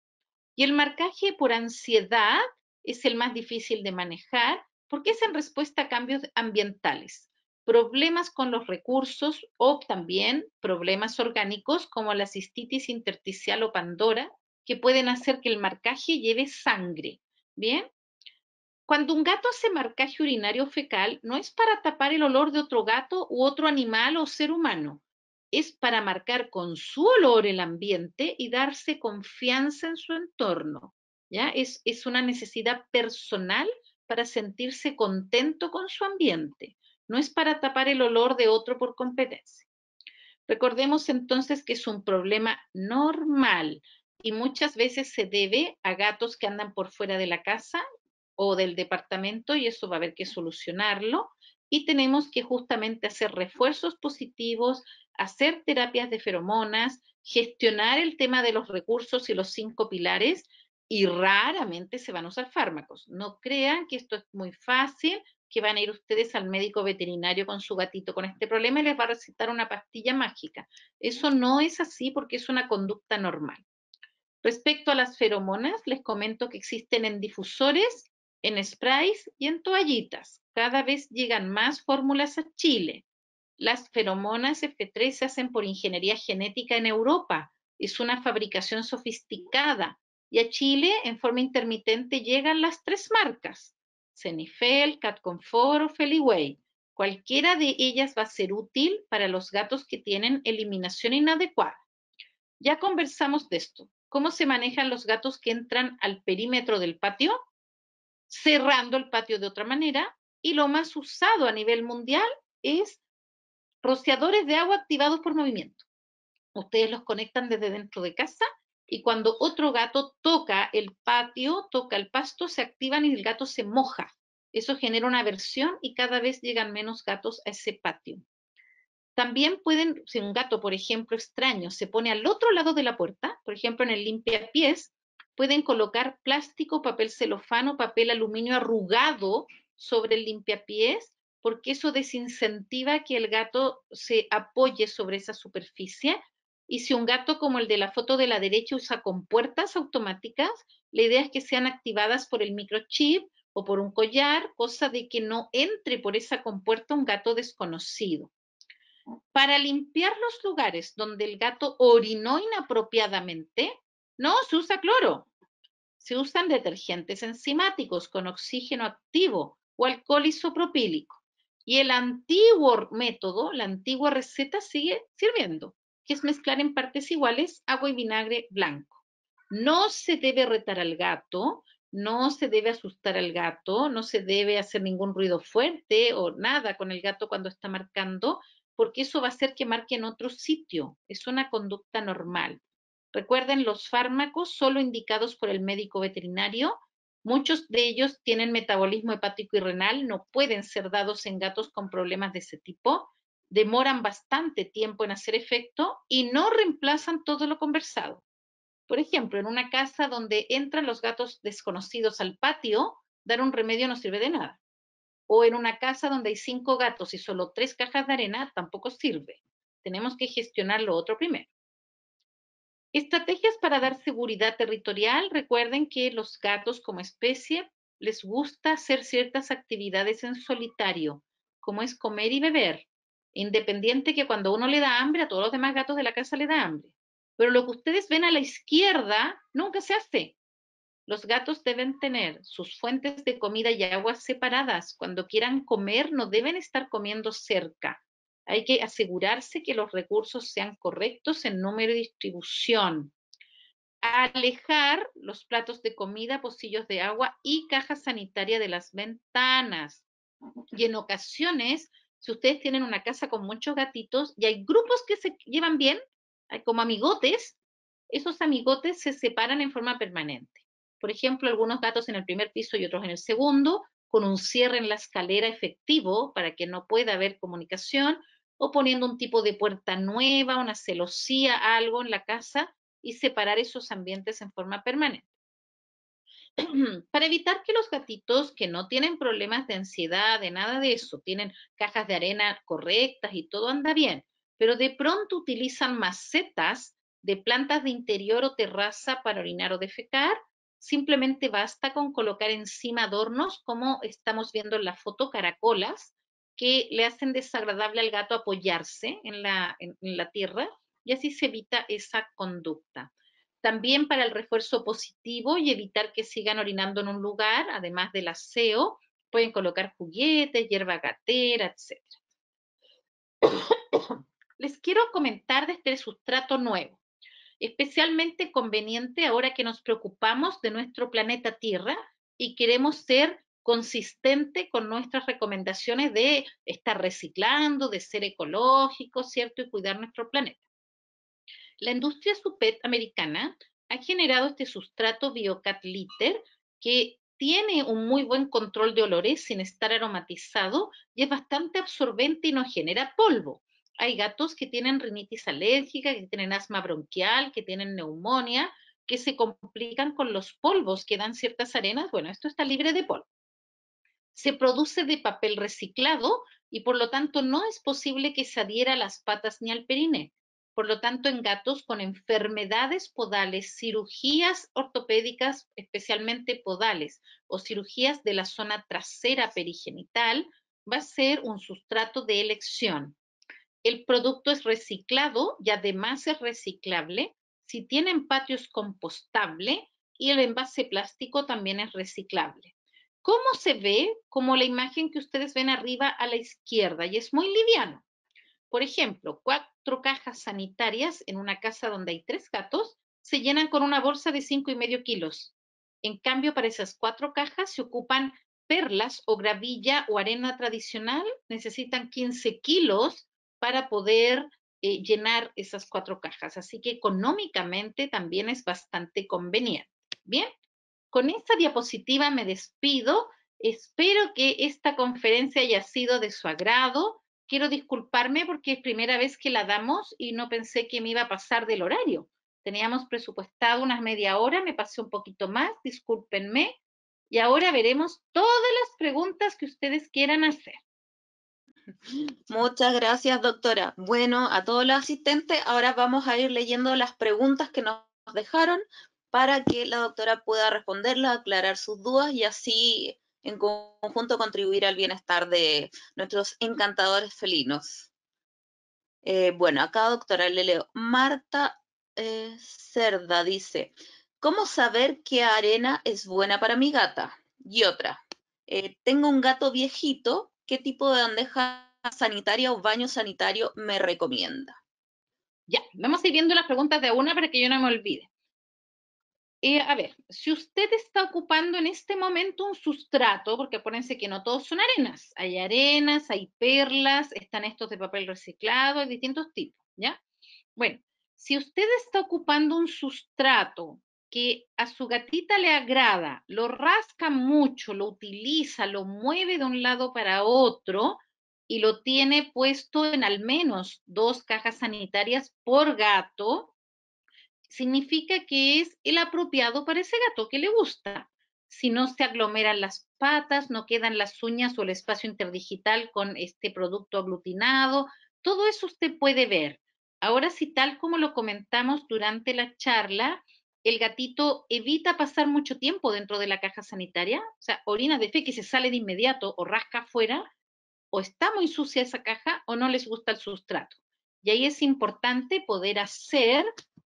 Y el marcaje por ansiedad es el más difícil de manejar porque es en respuesta a cambios ambientales, problemas con los recursos o también problemas orgánicos como la cistitis intersticial o pandora, que pueden hacer que el marcaje lleve sangre. Bien, cuando un gato hace marcaje urinario fecal, no es para tapar el olor de otro gato u otro animal o ser humano, es para marcar con su olor el ambiente y darse confianza en su entorno. ¿ya? es una necesidad personal para sentirse contento con su ambiente, no es para tapar el olor de otro por competencia. Recordemos entonces que es un problema normal y muchas veces se debe a gatos que andan por fuera de la casa o del departamento y eso va a haber que solucionarlo y tenemos que justamente hacer refuerzos positivos, hacer terapias de feromonas, gestionar el tema de los recursos y los cinco pilares y raramente se van a usar fármacos. No crean que esto es muy fácil, que van a ir ustedes al médico veterinario con su gatito con este problema y les va a recetar una pastilla mágica. Eso no es así porque es una conducta normal. Respecto a las feromonas, les comento que existen en difusores, en sprays y en toallitas. Cada vez llegan más fórmulas a Chile. Las feromonas F3 se hacen por ingeniería genética en Europa. Es una fabricación sofisticada y a Chile, en forma intermitente, llegan las tres marcas, Cenifel, CatConfort o Feliway. Cualquiera de ellas va a ser útil para los gatos que tienen eliminación inadecuada. Ya conversamos de esto. ¿Cómo se manejan los gatos que entran al perímetro del patio? Cerrando el patio de otra manera. Y lo más usado a nivel mundial es rociadores de agua activados por movimiento. Ustedes los conectan desde dentro de casa y cuando otro gato toca el patio, toca el pasto, se activan y el gato se moja. Eso genera una aversión y cada vez llegan menos gatos a ese patio. También pueden, si un gato, por ejemplo, extraño se pone al otro lado de la puerta, por ejemplo, en el limpiapiés, pueden colocar plástico, papel celofano, papel aluminio arrugado sobre el limpiapiés, porque eso desincentiva que el gato se apoye sobre esa superficie y si un gato como el de la foto de la derecha usa compuertas automáticas, la idea es que sean activadas por el microchip o por un collar, cosa de que no entre por esa compuerta un gato desconocido. Para limpiar los lugares donde el gato orinó inapropiadamente, no se usa cloro. Se usan detergentes enzimáticos con oxígeno activo o alcohol isopropílico. Y el antiguo método, la antigua receta sigue sirviendo que es mezclar en partes iguales agua y vinagre blanco. No se debe retar al gato, no se debe asustar al gato, no se debe hacer ningún ruido fuerte o nada con el gato cuando está marcando, porque eso va a hacer que marque en otro sitio. Es una conducta normal. Recuerden los fármacos solo indicados por el médico veterinario. Muchos de ellos tienen metabolismo hepático y renal, no pueden ser dados en gatos con problemas de ese tipo demoran bastante tiempo en hacer efecto y no reemplazan todo lo conversado. Por ejemplo, en una casa donde entran los gatos desconocidos al patio, dar un remedio no sirve de nada. O en una casa donde hay cinco gatos y solo tres cajas de arena, tampoco sirve. Tenemos que gestionar lo otro primero. Estrategias para dar seguridad territorial. Recuerden que los gatos como especie les gusta hacer ciertas actividades en solitario, como es comer y beber, Independiente que cuando uno le da hambre, a todos los demás gatos de la casa le da hambre. Pero lo que ustedes ven a la izquierda nunca se hace. Los gatos deben tener sus fuentes de comida y agua separadas. Cuando quieran comer, no deben estar comiendo cerca. Hay que asegurarse que los recursos sean correctos en número y distribución. Alejar los platos de comida, pocillos de agua y caja sanitaria de las ventanas. Y en ocasiones si ustedes tienen una casa con muchos gatitos y hay grupos que se llevan bien, como amigotes, esos amigotes se separan en forma permanente. Por ejemplo, algunos gatos en el primer piso y otros en el segundo, con un cierre en la escalera efectivo para que no pueda haber comunicación, o poniendo un tipo de puerta nueva, una celosía, algo en la casa y separar esos ambientes en forma permanente. para evitar que los gatitos que no tienen problemas de ansiedad, de nada de eso, tienen cajas de arena correctas y todo anda bien, pero de pronto utilizan macetas de plantas de interior o terraza para orinar o defecar, simplemente basta con colocar encima adornos, como estamos viendo en la foto, caracolas, que le hacen desagradable al gato apoyarse en la, la tierra y así se evita esa conducta. También para el refuerzo positivo y evitar que sigan orinando en un lugar, además del aseo, pueden colocar juguetes, hierba gatera, etc. Les quiero comentar de este sustrato nuevo, especialmente conveniente ahora que nos preocupamos de nuestro planeta Tierra y queremos ser consistente con nuestras recomendaciones de estar reciclando, de ser ecológico, ¿cierto? Y cuidar nuestro planeta. La industria supet americana ha generado este sustrato biocat que tiene un muy buen control de olores sin estar aromatizado y es bastante absorbente y no genera polvo. Hay gatos que tienen rinitis alérgica, que tienen asma bronquial, que tienen neumonía, que se complican con los polvos que dan ciertas arenas. Bueno, esto está libre de polvo. Se produce de papel reciclado y por lo tanto no es posible que se adhiera a las patas ni al perine. Por lo tanto, en gatos con enfermedades podales, cirugías ortopédicas, especialmente podales, o cirugías de la zona trasera perigenital, va a ser un sustrato de elección. El producto es reciclado y además es reciclable. Si tienen patios compostable y el envase plástico también es reciclable. ¿Cómo se ve? Como la imagen que ustedes ven arriba a la izquierda y es muy liviano. Por ejemplo, cajas sanitarias en una casa donde hay tres gatos se llenan con una bolsa de cinco y medio kilos. En cambio, para esas cuatro cajas se ocupan perlas o gravilla o arena tradicional. Necesitan 15 kilos para poder eh, llenar esas cuatro cajas. Así que económicamente también es bastante conveniente. Bien, con esta diapositiva me despido. Espero que esta conferencia haya sido de su agrado quiero disculparme porque es primera vez que la damos y no pensé que me iba a pasar del horario. Teníamos presupuestado unas media hora, me pasé un poquito más, discúlpenme. Y ahora veremos todas las preguntas que ustedes quieran hacer. Muchas gracias, doctora. Bueno, a todos los asistentes, ahora vamos a ir leyendo las preguntas que nos dejaron para que la doctora pueda responderlas, aclarar sus dudas y así en conjunto contribuir al bienestar de nuestros encantadores felinos. Eh, bueno, acá doctora le leo. Marta eh, Cerda dice, ¿cómo saber qué arena es buena para mi gata? Y otra, eh, tengo un gato viejito, ¿qué tipo de bandeja sanitaria o baño sanitario me recomienda? Ya, vamos a ir viendo las preguntas de una para que yo no me olvide. Eh, a ver, si usted está ocupando en este momento un sustrato, porque acuérdense que no todos son arenas, hay arenas, hay perlas, están estos de papel reciclado, hay distintos tipos, ¿ya? Bueno, si usted está ocupando un sustrato que a su gatita le agrada, lo rasca mucho, lo utiliza, lo mueve de un lado para otro y lo tiene puesto en al menos dos cajas sanitarias por gato, significa que es el apropiado para ese gato que le gusta. Si no se aglomeran las patas, no quedan las uñas o el espacio interdigital con este producto aglutinado, todo eso usted puede ver. Ahora si tal como lo comentamos durante la charla, el gatito evita pasar mucho tiempo dentro de la caja sanitaria, o sea, orina de fe que se sale de inmediato o rasca afuera, o está muy sucia esa caja o no les gusta el sustrato. Y ahí es importante poder hacer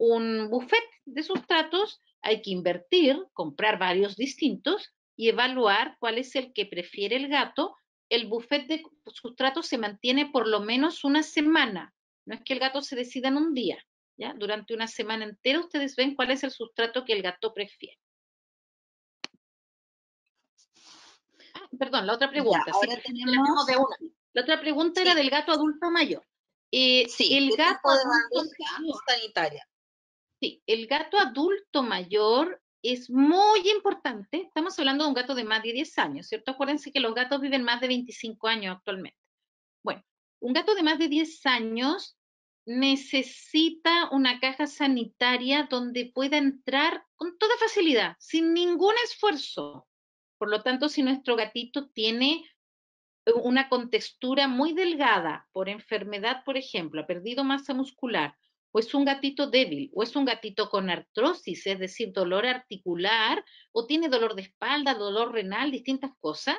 un buffet de sustratos, hay que invertir, comprar varios distintos y evaluar cuál es el que prefiere el gato. El buffet de sustratos se mantiene por lo menos una semana. No es que el gato se decida en un día. ¿ya? Durante una semana entera ustedes ven cuál es el sustrato que el gato prefiere. Ah, perdón, la otra pregunta. la, otra pregunta era del gato adulto mayor. Eh, sí, el gato sanitaria. Sí, el gato adulto mayor es muy importante. Estamos hablando de un gato de más de 10 años, ¿cierto? Acuérdense que los gatos viven más de 25 años actualmente. Bueno, un gato de más de 10 años necesita una caja sanitaria donde pueda entrar con toda facilidad, sin ningún esfuerzo. Por lo tanto, si nuestro gatito tiene una contextura muy delgada por enfermedad, por ejemplo, ha perdido masa muscular, o es un gatito débil, o es un gatito con artrosis, es decir, dolor articular, o tiene dolor de espalda, dolor renal, distintas cosas,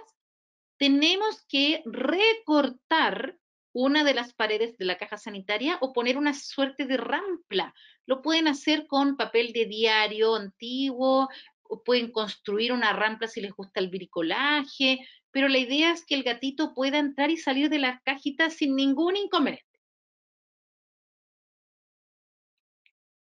tenemos que recortar una de las paredes de la caja sanitaria o poner una suerte de rampla. Lo pueden hacer con papel de diario antiguo, o pueden construir una rampla si les gusta el bricolaje, pero la idea es que el gatito pueda entrar y salir de la cajita sin ningún inconveniente.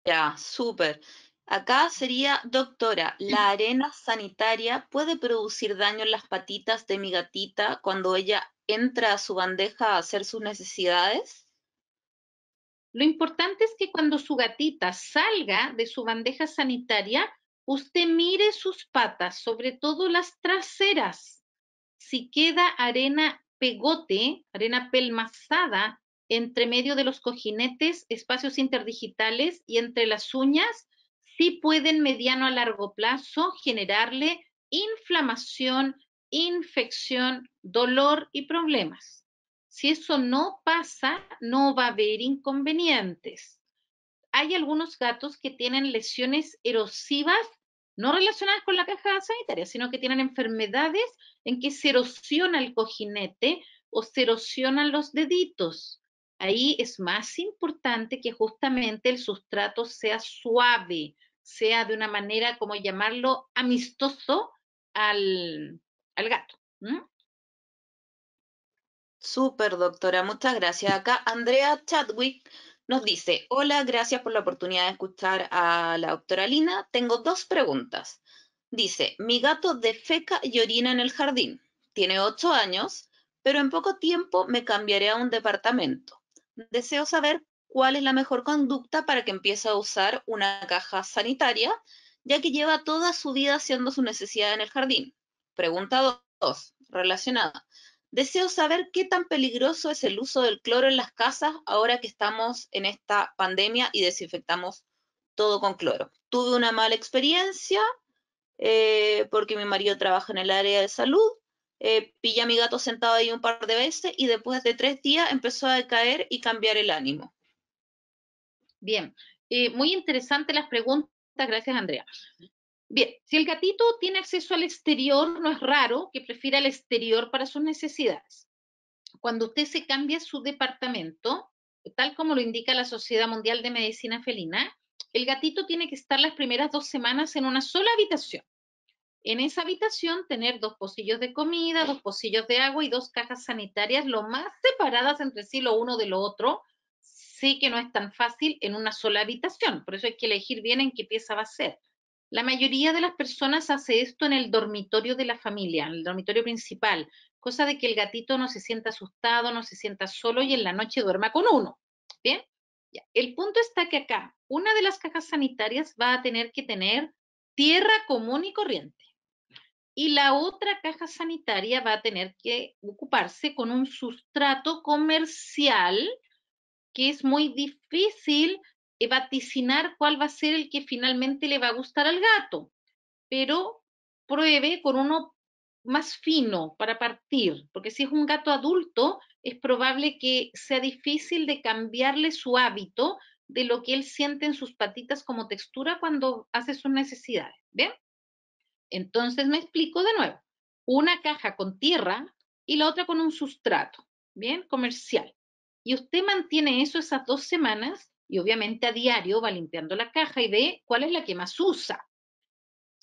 Ya, súper. Acá sería, doctora, la arena sanitaria puede producir daño en las patitas de mi gatita cuando ella entra a su bandeja a hacer sus necesidades. Lo importante es que cuando su gatita salga de su bandeja sanitaria, usted mire sus patas, sobre todo las traseras. Si queda arena pegote, arena pelmazada entre medio de los cojinetes, espacios interdigitales y entre las uñas, sí pueden mediano a largo plazo generarle inflamación, infección, dolor y problemas. Si eso no pasa, no va a haber inconvenientes. Hay algunos gatos que tienen lesiones erosivas, no relacionadas con la caja sanitaria, sino que tienen enfermedades en que se erosiona el cojinete o se erosionan los deditos. Ahí es más importante que justamente el sustrato sea suave, sea de una manera, como llamarlo, amistoso al, al gato. Super doctora, muchas gracias. Acá Andrea Chadwick nos dice, hola, gracias por la oportunidad de escuchar a la doctora Lina. Tengo dos preguntas. Dice, mi gato defeca y orina en el jardín. Tiene ocho años, pero en poco tiempo me cambiaré a un departamento deseo saber cuál es la mejor conducta para que empiece a usar una caja sanitaria, ya que lleva toda su vida haciendo su necesidad en el jardín. Pregunta 2, relacionada. Deseo saber qué tan peligroso es el uso del cloro en las casas ahora que estamos en esta pandemia y desinfectamos todo con cloro. Tuve una mala experiencia eh, porque mi marido trabaja en el área de salud eh, pilla a mi gato sentado ahí un par de veces y después de tres días empezó a decaer y cambiar el ánimo. Bien, eh, muy interesante las preguntas, gracias Andrea. Bien, si el gatito tiene acceso al exterior, no es raro que prefiera el exterior para sus necesidades. Cuando usted se cambia su departamento, tal como lo indica la Sociedad Mundial de Medicina Felina, el gatito tiene que estar las primeras dos semanas en una sola habitación en esa habitación tener dos pocillos de comida, dos pocillos de agua y dos cajas sanitarias lo más separadas entre sí lo uno de lo otro. sí que no es tan fácil en una sola habitación, por eso hay que elegir bien en qué pieza va a ser. La mayoría de las personas hace esto en el dormitorio de la familia, en el dormitorio principal, cosa de que el gatito no se sienta asustado, no se sienta solo y en la noche duerma con uno. ¿Bien? El punto está que acá una de las cajas sanitarias va a tener que tener tierra común y corriente y la otra caja sanitaria va a tener que ocuparse con un sustrato comercial que es muy difícil eh, vaticinar cuál va a ser el que finalmente le va a gustar al gato, pero pruebe con uno más fino para partir, porque si es un gato adulto, es probable que sea difícil de cambiarle su hábito de lo que él siente en sus patitas como textura cuando hace sus necesidades. ¿Bien? Entonces me explico de nuevo. Una caja con tierra y la otra con un sustrato, ¿bien? Comercial. Y usted mantiene eso esas dos semanas y obviamente a diario va limpiando la caja y ve cuál es la que más usa.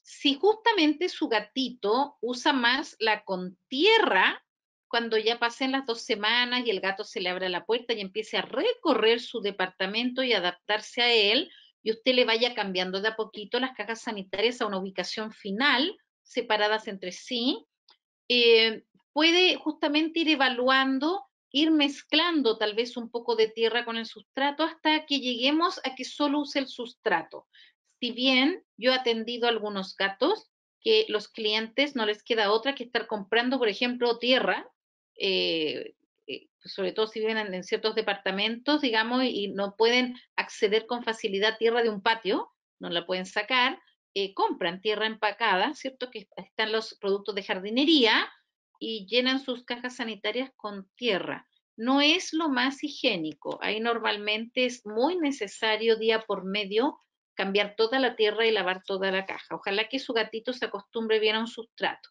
Si justamente su gatito usa más la con tierra, cuando ya pasen las dos semanas y el gato se le abre la puerta y empiece a recorrer su departamento y adaptarse a él, y usted le vaya cambiando de a poquito las cajas sanitarias a una ubicación final, separadas entre sí, eh, puede justamente ir evaluando, ir mezclando tal vez un poco de tierra con el sustrato hasta que lleguemos a que solo use el sustrato. Si bien yo he atendido algunos gatos que los clientes no les queda otra que estar comprando, por ejemplo, tierra, eh, eh, pues, sobre todo si viven en, ciertos departamentos, digamos, y, no pueden acceder con facilidad a tierra de un patio, no la pueden sacar, eh, compran tierra empacada, ¿cierto? Que están los productos de jardinería y llenan sus cajas sanitarias con tierra. No es lo más higiénico. Ahí normalmente es muy necesario día por medio cambiar toda la tierra y lavar toda la caja. Ojalá que su gatito se acostumbre bien a un sustrato.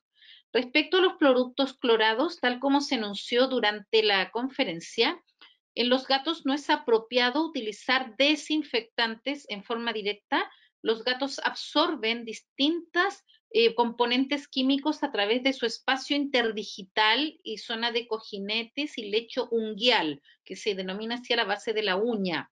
Respecto a los productos clorados, tal como se anunció durante la conferencia, en los gatos no es apropiado utilizar desinfectantes en forma directa. Los gatos absorben distintas eh, componentes químicos a través de su espacio interdigital y zona de cojinetes y lecho unguial, que se denomina así a la base de la uña.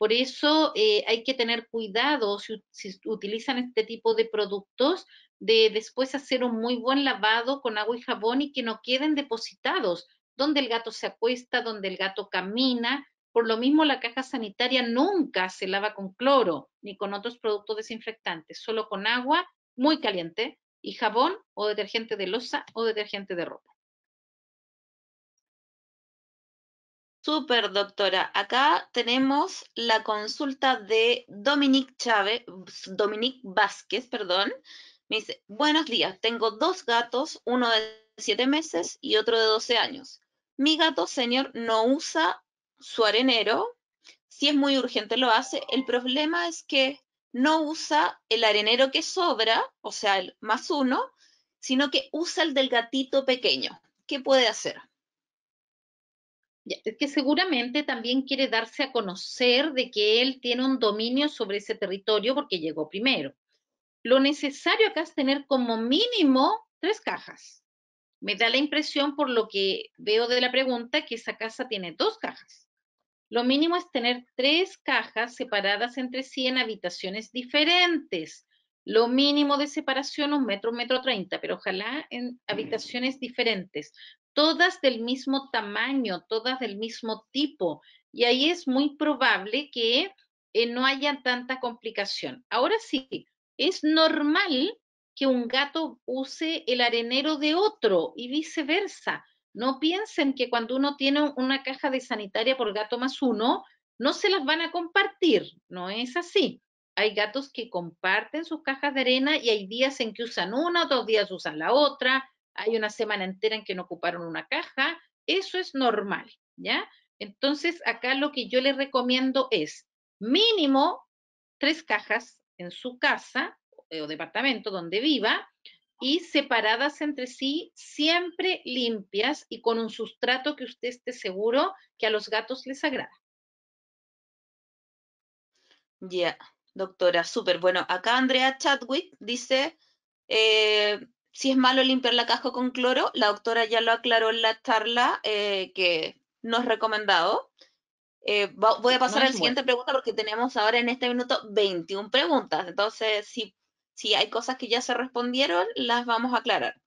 Por eso eh, hay que tener cuidado si, si, utilizan este tipo de productos de después hacer un muy buen lavado con agua y jabón y que no queden depositados donde el gato se acuesta, donde el gato camina. Por lo mismo, la caja sanitaria nunca se lava con cloro ni con otros productos desinfectantes, solo con agua muy caliente y jabón o detergente de losa o detergente de ropa. Súper, doctora. Acá tenemos la consulta de Dominique Chávez, Dominique Vázquez, perdón. Me dice, buenos días, tengo dos gatos, uno de siete meses y otro de 12 años. Mi gato señor, no usa su arenero. Si es muy urgente lo hace. El problema es que no usa el arenero que sobra, o sea, el más uno, sino que usa el del gatito pequeño. ¿Qué puede hacer? Es que seguramente también quiere darse a conocer de que él tiene un dominio sobre ese territorio porque llegó primero. Lo necesario acá es tener como mínimo tres cajas. Me da la impresión, por lo que veo de la pregunta, que esa casa tiene dos cajas. Lo mínimo es tener tres cajas separadas entre sí en habitaciones diferentes. Lo mínimo de separación, un metro, un metro treinta, pero ojalá en habitaciones diferentes todas del mismo tamaño, todas del mismo tipo, y ahí es muy probable que eh, no haya tanta complicación. Ahora sí, es normal que un gato use el arenero de otro y viceversa. No piensen que cuando uno tiene una caja de sanitaria por gato más uno, no se las van a compartir, no es así. Hay gatos que comparten sus cajas de arena y hay días en que usan una, dos días usan la otra, hay una semana entera en que no ocuparon una caja, eso es normal, ¿ya? Entonces, acá lo que yo les recomiendo es mínimo tres cajas en su casa eh, o departamento donde viva y separadas entre sí, siempre limpias y con un sustrato que usted esté seguro que a los gatos les agrada. Ya, doctora, súper. Bueno, acá Andrea Chadwick dice, eh, si es malo limpiar la casco con cloro, la doctora ya lo aclaró en la charla eh, que nos es recomendado. Eh, voy a pasar a la siguiente pregunta porque tenemos ahora en este minuto 21 preguntas. Entonces, si, si hay cosas que ya se respondieron, las vamos a aclarar.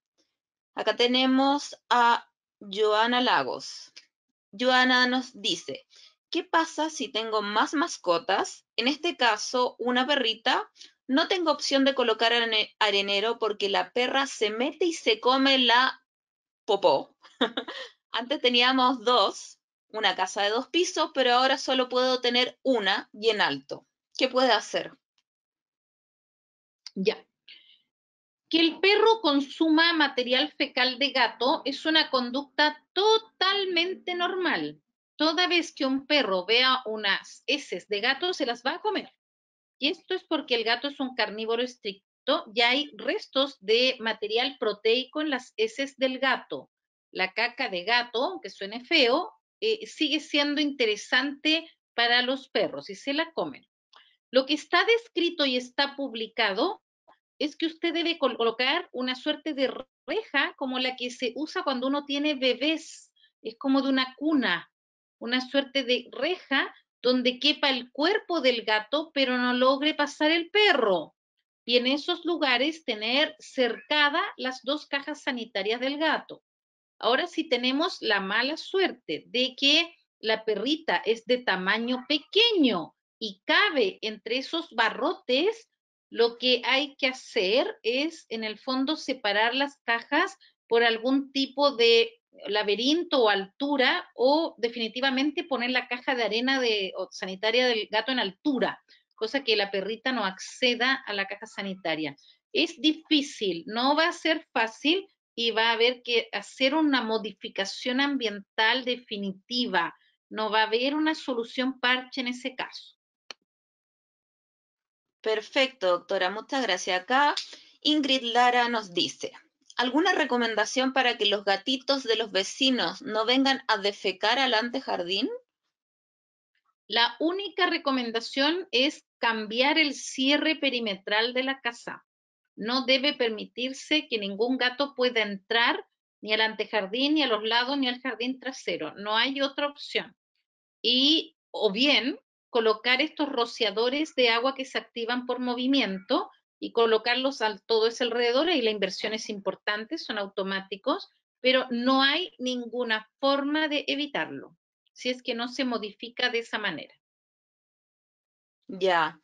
Acá tenemos a Joana Lagos. Joana nos dice, ¿qué pasa si tengo más mascotas? En este caso, una perrita no tengo opción de colocar arenero porque la perra se mete y se come la popó. Antes teníamos dos, una casa de dos pisos, pero ahora solo puedo tener una y en alto. ¿Qué puede hacer? Ya. Que el perro consuma material fecal de gato es una conducta totalmente normal. Toda vez que un perro vea unas heces de gato, se las va a comer. Y esto es porque el gato es un carnívoro estricto y hay restos de material proteico en las heces del gato. La caca de gato, aunque suene feo, eh, sigue siendo interesante para los perros y se la comen. Lo que está descrito y está publicado es que usted debe colocar una suerte de reja como la que se usa cuando uno tiene bebés. Es como de una cuna, una suerte de reja donde quepa el cuerpo del gato, pero no logre pasar el perro. Y en esos lugares tener cercada las dos cajas sanitarias del gato. Ahora si tenemos la mala suerte de que la perrita es de tamaño pequeño y cabe entre esos barrotes, lo que hay que hacer es, en el fondo, separar las cajas por algún tipo de laberinto o altura o definitivamente poner la caja de arena de, sanitaria del gato en altura, cosa que la perrita no acceda a la caja sanitaria. Es difícil, no va a ser fácil y va a haber que hacer una modificación ambiental definitiva. No va a haber una solución parche en ese caso. Perfecto, doctora. Muchas gracias. Acá Ingrid Lara nos dice, ¿Alguna recomendación para que los gatitos de los vecinos no vengan a defecar al antejardín? La única recomendación es cambiar el cierre perimetral de la casa. No debe permitirse que ningún gato pueda entrar ni al antejardín, ni a los lados, ni al jardín trasero. No hay otra opción. Y o bien colocar estos rociadores de agua que se activan por movimiento y colocarlos a todo ese alrededor y la inversión es importante, son automáticos, pero no hay ninguna forma de evitarlo si es que no se modifica de esa manera. Ya.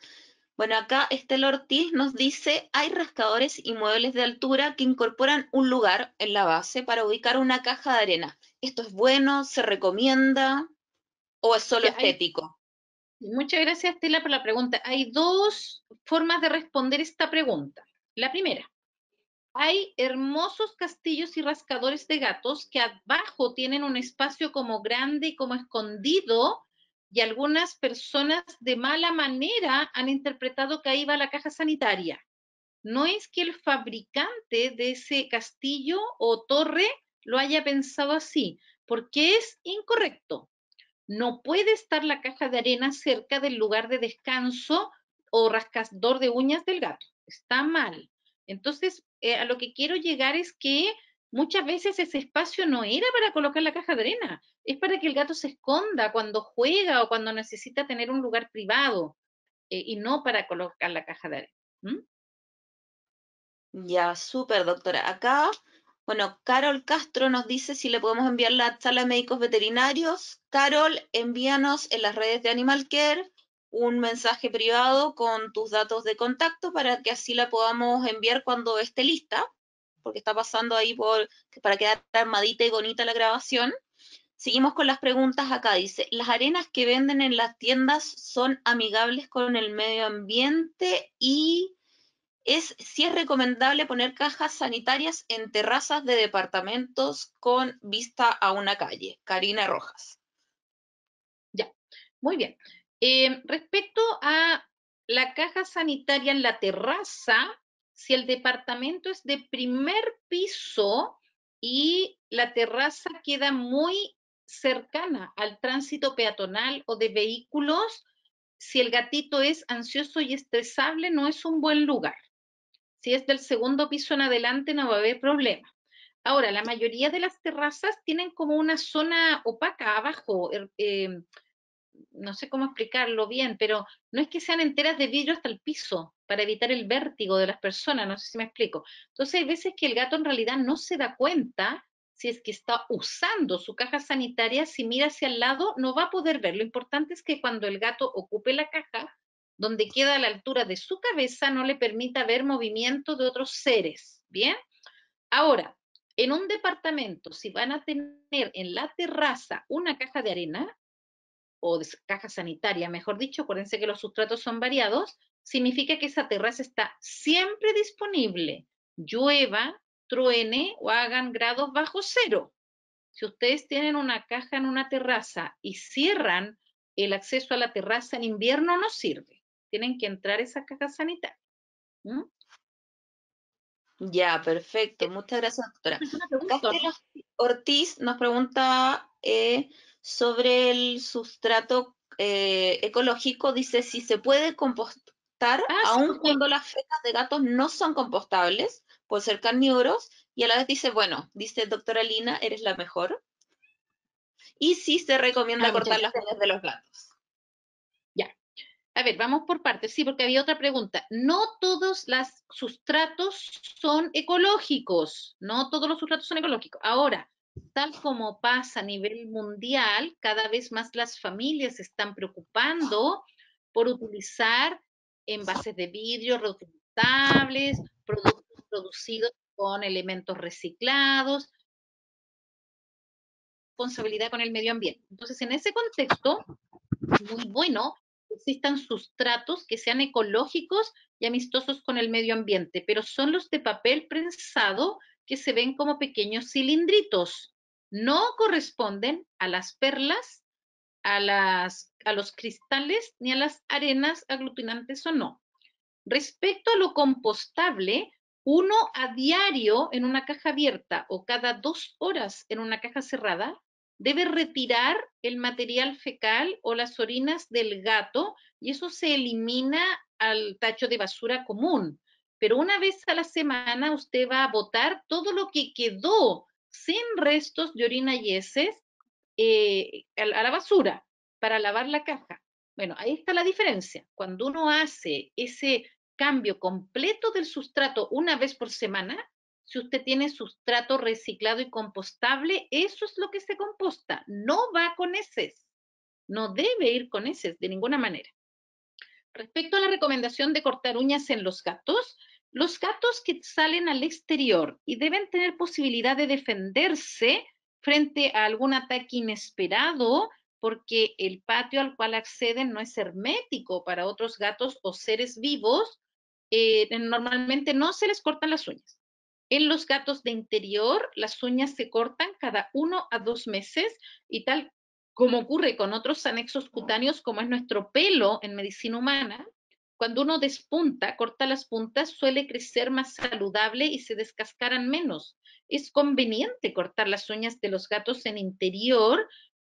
Bueno, acá Estela Ortiz nos dice, hay rascadores y muebles de altura que incorporan un lugar en la base para ubicar una caja de arena. ¿Esto es bueno? ¿Se recomienda? ¿O es solo estético? Muchas gracias, Tela, por la pregunta. Hay dos formas de responder esta pregunta. La primera, hay hermosos castillos y rascadores de gatos que abajo tienen un espacio como grande y como escondido y algunas personas de mala manera han interpretado que ahí va la caja sanitaria. No es que el fabricante de ese castillo o torre lo haya pensado así, porque es incorrecto no puede estar la caja de arena cerca del lugar de descanso o rascador de uñas del gato. Está mal. Entonces, eh, a lo que quiero llegar es que muchas veces ese espacio no era para colocar la caja de arena, es para que el gato se esconda cuando juega o cuando necesita tener un lugar privado eh, y no para colocar la caja de arena. Ya, súper, doctora. Acá bueno, Carol Castro nos dice si le podemos enviar la sala de médicos veterinarios. Carol, envíanos en las redes de Animal Care un mensaje privado con tus datos de contacto para que así la podamos enviar cuando esté lista, porque está pasando ahí por, para quedar armadita y bonita la grabación. Seguimos con las preguntas acá. Dice, ¿las arenas que venden en las tiendas son amigables con el medio ambiente y es si es recomendable poner cajas sanitarias en terrazas de departamentos con vista a una calle. Karina Rojas. Ya, muy bien. Eh, respecto a la caja sanitaria en la terraza, si el departamento es de primer piso y la terraza queda muy cercana al tránsito peatonal o de vehículos, si el gatito es ansioso y estresable, no es un buen lugar. Si es del segundo piso en adelante no va a haber problema. Ahora, la mayoría de las terrazas tienen como una zona opaca abajo, er, em, no sé cómo explicarlo bien, pero no es que sean enteras de vidrio hasta el piso para evitar el vértigo de las personas, no sé si me explico. Entonces hay veces que el gato en realidad no se da cuenta si es que está usando su caja sanitaria, si mira hacia el lado no va a poder ver. Lo importante es que cuando el gato ocupe la caja, donde queda a la altura de su cabeza, no le permita ver movimiento de otros seres, ¿bien? Ahora, en un departamento, si van a tener en la terraza una caja de arena, o caja sanitaria, mejor dicho, acuérdense que los sustratos son variados, significa que esa terraza está siempre disponible, llueva, truene o hagan grados bajo cero. Si ustedes tienen una caja en una terraza y cierran, el acceso a la terraza en invierno no sirve tienen que entrar esa cajas sanitaria. Ya, perfecto. Eh, muchas gracias, doctora. Ortiz nos pregunta eh, sobre el sustrato eh, ecológico. Dice si se puede compostar, ah, aun cuando las fecas de gatos no son compostables, por ser carnívoros. Y a la vez dice, bueno, dice doctora Lina, eres la mejor. Y si se recomienda ah, cortar las fechas de los gatos a ver, vamos por partes, sí, porque había otra pregunta. No todos los sustratos son ecológicos, no todos los sustratos son ecológicos. Ahora, tal como pasa a nivel mundial, cada vez más las familias se están preocupando por utilizar envases de vidrio reutilizables, productos producidos con elementos reciclados, responsabilidad con el medio ambiente. Entonces, en ese contexto, muy bueno existan sustratos que sean ecológicos y amistosos con el medio ambiente, pero son los de papel prensado que se ven como pequeños cilindritos. No corresponden a las perlas, a, a los cristales ni a las arenas aglutinantes o no. Respecto a lo compostable, uno a diario en una caja abierta o cada dos horas en una caja cerrada debe retirar el material fecal o las orinas del gato y eso se elimina al tacho de basura común. Pero una vez a la semana usted va a botar todo lo que quedó sin restos de orina y heces eh, a la basura para lavar la caja. Bueno, ahí está la diferencia. Cuando uno hace ese cambio completo del sustrato una vez por semana, si usted tiene sustrato reciclado y compostable, eso es lo que se composta. No va con heces. No debe ir con ese de ninguna manera. Respecto a la recomendación de cortar uñas en los gatos, los gatos que salen al exterior y deben tener posibilidad de defenderse frente a algún ataque inesperado, porque el patio al cual acceden no es hermético para otros gatos o seres vivos, eh, normalmente no se les cortan las uñas. En los gatos de interior, las uñas se cortan cada uno a dos meses y tal como ocurre con otros anexos cutáneos, como es nuestro pelo en medicina humana, cuando uno despunta, corta las puntas, suele crecer más saludable y se descascaran menos. Es conveniente cortar las uñas de los gatos en interior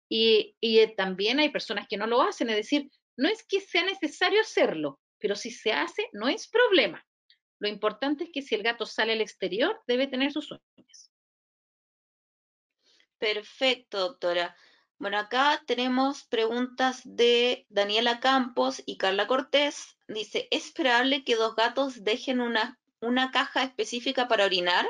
y, eh, también hay personas que no lo hacen, es decir, no es que sea necesario hacerlo, pero si se hace, no es problema. Lo importante es que si el gato sale al exterior, debe tener sus uñas. Perfecto, doctora. Bueno, acá tenemos preguntas de Daniela Campos y Carla Cortés. Dice, ¿es probable que dos gatos dejen una, una caja específica para orinar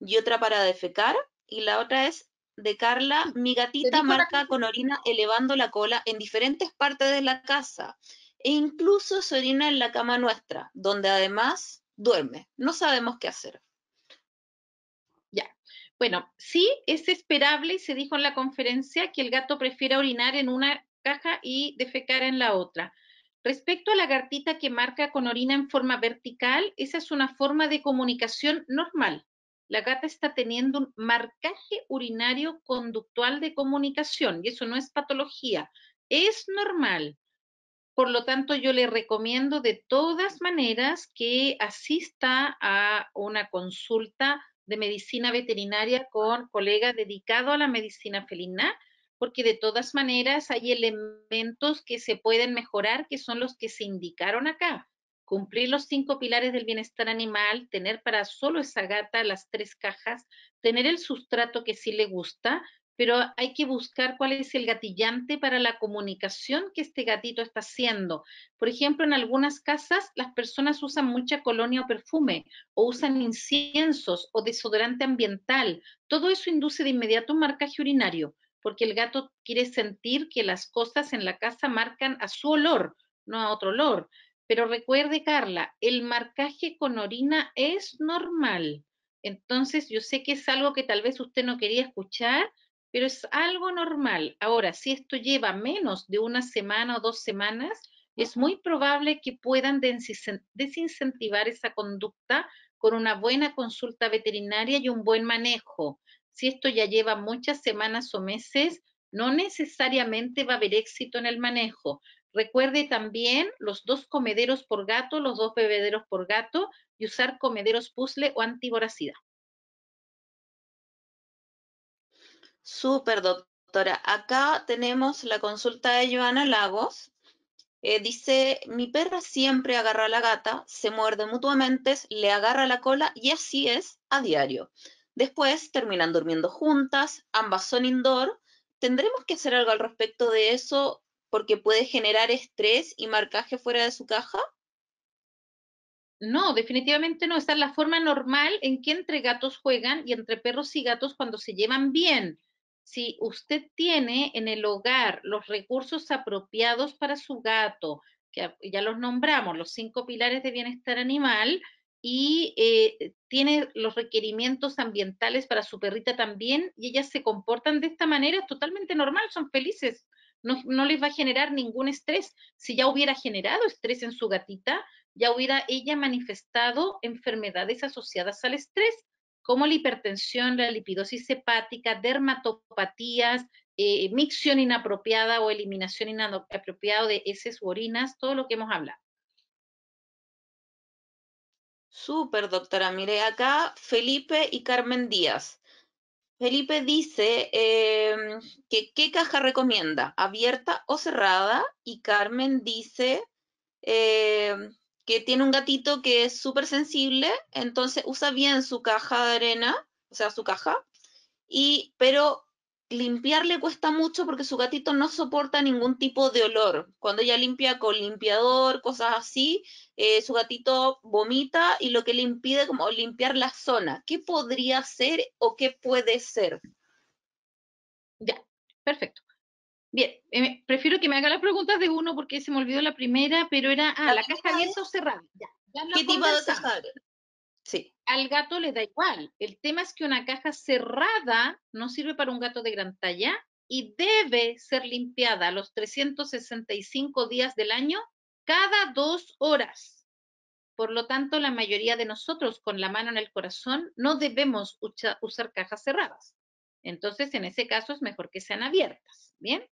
y otra para defecar? Y la otra es, de Carla, mi gatita marca con orina elevando la cola en diferentes partes de la casa e incluso se orina en la cama nuestra, donde además duerme, no sabemos qué hacer. Ya. Bueno, sí es esperable, y se dijo en la conferencia, que el gato prefiera orinar en una caja y defecar en la otra. Respecto a la gatita que marca con orina en forma vertical, esa es una forma de comunicación normal. La gata está teniendo un marcaje urinario conductual de comunicación y eso no es patología, es normal. Por lo tanto, yo le recomiendo de todas maneras que asista a una consulta de medicina veterinaria con colega dedicado a la medicina felina, porque de todas maneras hay elementos que se pueden mejorar, que son los que se indicaron acá. Cumplir los cinco pilares del bienestar animal, tener para solo esa gata las tres cajas, tener el sustrato que sí le gusta, pero hay que buscar cuál es el gatillante para la comunicación que este gatito está haciendo. Por ejemplo, en algunas casas las personas usan mucha colonia o perfume, o usan inciensos o desodorante ambiental. Todo eso induce de inmediato un marcaje urinario, porque el gato quiere sentir que las cosas en la casa marcan a su olor, no a otro olor. Pero recuerde, Carla, el marcaje con orina es normal. Entonces, yo sé que es algo que tal vez usted no quería escuchar, pero es algo normal. Ahora, si esto lleva menos de una semana o dos semanas, es muy probable que puedan desincentivar esa conducta con una buena consulta veterinaria y un buen manejo. Si esto ya lleva muchas semanas o meses, no necesariamente va a haber éxito en el manejo. Recuerde también los dos comederos por gato, los dos bebederos por gato y usar comederos puzzle o antivoracidad. Súper, doctora. Acá tenemos la consulta de Joana Lagos. Eh, dice, mi perra siempre agarra a la gata, se muerde mutuamente, le agarra la cola y así es a diario. Después terminan durmiendo juntas, ambas son indoor. ¿Tendremos que hacer algo al respecto de eso porque puede generar estrés y marcaje fuera de su caja? No, definitivamente no. Esta es la forma normal en que entre gatos juegan y entre perros y gatos cuando se llevan bien si usted tiene en el hogar los recursos apropiados para su gato, que ya los nombramos, los cinco pilares de bienestar animal, y eh, tiene los requerimientos ambientales para su perrita también, y ellas se comportan de esta manera, es totalmente normal, son felices. No, no les va a generar ningún estrés. Si ya hubiera generado estrés en su gatita, ya hubiera ella manifestado enfermedades asociadas al estrés como la hipertensión, la lipidosis hepática, dermatopatías, eh, micción inapropiada o eliminación inapropiada de heces u orinas, todo lo que hemos hablado. Súper, doctora. Mire, acá Felipe y Carmen Díaz. Felipe dice em, que qué caja recomienda, abierta o cerrada, y Carmen dice em, que tiene un gatito que es súper sensible, entonces usa bien su caja de arena, o sea, su caja, y, pero limpiarle cuesta mucho porque su gatito no soporta ningún tipo de olor. Cuando ella limpia con limpiador, cosas así, eh, su gatito vomita y lo que le impide como limpiar la zona. ¿Qué podría ser o qué puede ser? Ya, perfecto. Bien, eh, prefiero que me haga las preguntas de uno porque se me olvidó la primera, pero era, ah, la, caja abierta o cerrada. ¿Qué tipo de caja Sí. Al gato le da igual. El tema es que una caja cerrada no sirve para un gato de gran talla y debe ser limpiada los 365 días del año cada dos horas. Por lo tanto, la mayoría de nosotros con la mano en el corazón no debemos usar cajas cerradas. Entonces, en ese caso es mejor que sean abiertas. ¿Bien?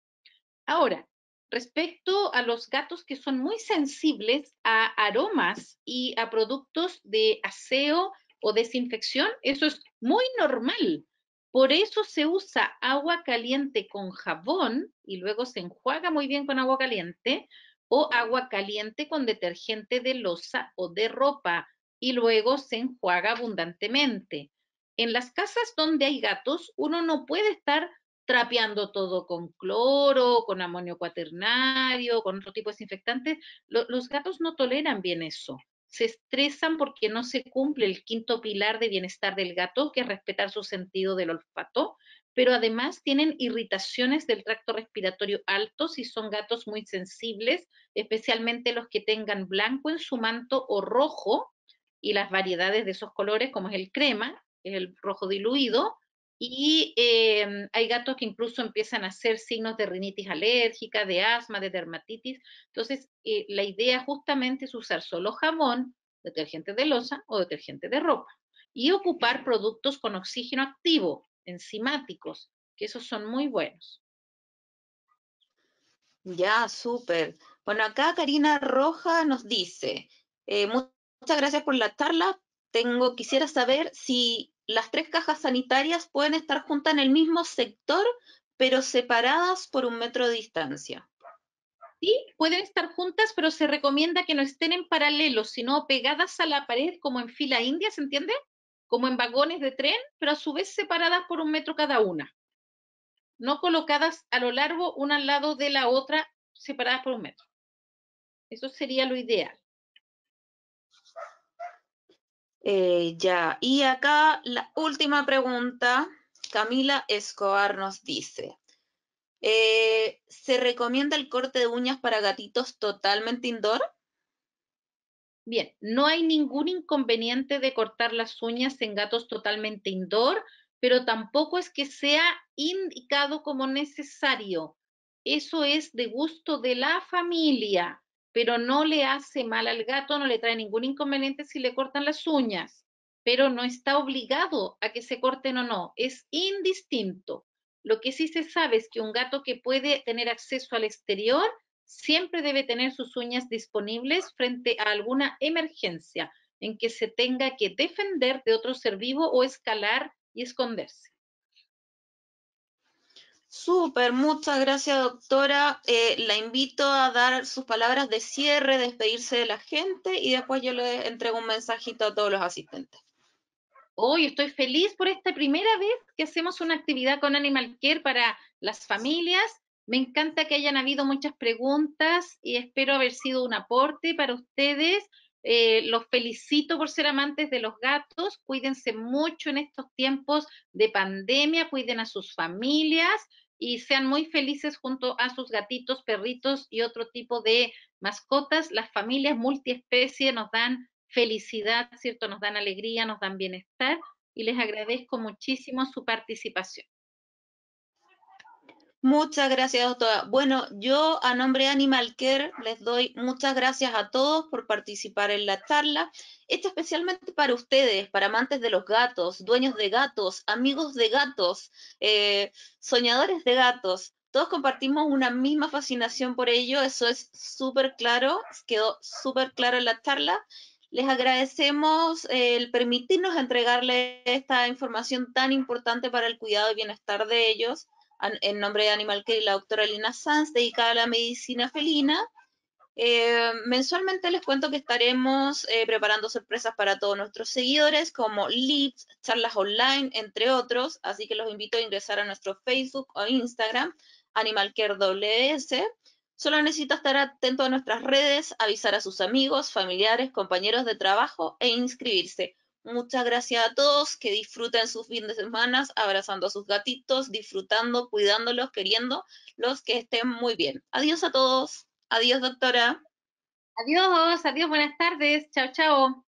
Ahora, respecto a los gatos que son muy sensibles a aromas y a productos de aseo o desinfección, eso es muy normal. Por eso se usa agua caliente con jabón y luego se enjuaga muy bien con agua caliente o agua caliente con detergente de losa o de ropa y luego se enjuaga abundantemente. En las casas donde hay gatos, uno no puede estar trapeando todo con cloro, con amonio cuaternario, con otro tipo de desinfectantes, los gatos no toleran bien eso. Se estresan porque no se cumple el quinto pilar de bienestar del gato, que es respetar su sentido del olfato, pero además tienen irritaciones del tracto respiratorio alto y son gatos muy sensibles, especialmente los que tengan blanco en su manto o rojo, y las variedades de esos colores, como es el crema, el rojo diluido, y em, hay gatos que incluso empiezan a hacer signos de rinitis alérgica, de asma, de dermatitis. Entonces, eh, la idea justamente es usar solo jamón, detergente de losa o detergente de ropa. Y ocupar productos con oxígeno activo, enzimáticos, que esos son muy buenos. Ya, súper. Bueno, acá Karina Roja nos dice, eh, muchas gracias por la charla. Tengo, quisiera saber si las tres cajas sanitarias pueden estar juntas en el mismo sector, pero separadas por un metro de distancia. Sí, pueden estar juntas, pero se recomienda que no estén en paralelo, sino pegadas a la pared como en fila india, ¿se entiende? Como en vagones de tren, pero a su vez separadas por un metro cada una. No colocadas a lo largo, una al lado de la otra, separadas por un metro. Eso sería lo ideal. Eh, ya, y acá la última pregunta, Camila Escobar nos dice, eh, ¿se recomienda el corte de uñas para gatitos totalmente indoor? Bien, no hay ningún inconveniente de cortar las uñas en gatos totalmente indoor, pero tampoco es que sea indicado como necesario. Eso es de gusto de la familia pero no le hace mal al gato, no le trae ningún inconveniente si le cortan las uñas, pero no está obligado a que se corten o no, es indistinto. Lo que sí se sabe es que un gato que puede tener acceso al exterior siempre debe tener sus uñas disponibles frente a alguna emergencia en que se tenga que defender de otro ser vivo o escalar y esconderse. Súper, muchas gracias doctora. Eh, la invito a dar sus palabras de cierre, despedirse de la gente y después yo le entrego un mensajito a todos los asistentes. Hoy estoy feliz por esta primera vez que hacemos una actividad con Animal Care para las familias. Me encanta que hayan habido muchas preguntas y espero haber sido un aporte para ustedes. Eh, los felicito por ser amantes de los gatos. Cuídense mucho en estos tiempos de pandemia, cuiden a sus familias y sean muy felices junto a sus gatitos, perritos y otro tipo de mascotas. Las familias multiespecie nos dan felicidad, ¿cierto? Nos dan alegría, nos dan bienestar y les agradezco muchísimo su participación. Muchas gracias, doctora. Bueno, yo a nombre de Animal Care les doy muchas gracias a todos por participar en la charla, hecha especialmente para ustedes, para amantes de los gatos, dueños de gatos, amigos de gatos, eh, soñadores de gatos. Todos compartimos una misma fascinación por ello, eso es súper claro, quedó súper claro en la charla. Les agradecemos el permitirnos entregarles esta información tan importante para el cuidado y bienestar de ellos en nombre de Animal Care y la doctora Lina Sanz, dedicada a la medicina felina. Eh, mensualmente les cuento que estaremos eh, preparando sorpresas para todos nuestros seguidores, como leads, charlas online, entre otros. Así que los invito a ingresar a nuestro Facebook o Instagram, Animal Care WS. Solo necesita estar atento a nuestras redes, avisar a sus amigos, familiares, compañeros de trabajo e inscribirse. Muchas gracias a todos, que disfruten sus fines de semana abrazando a sus gatitos, disfrutando, cuidándolos, queriendo los que estén muy bien. Adiós a todos. Adiós, doctora. Adiós, adiós, buenas tardes. Chao, chao.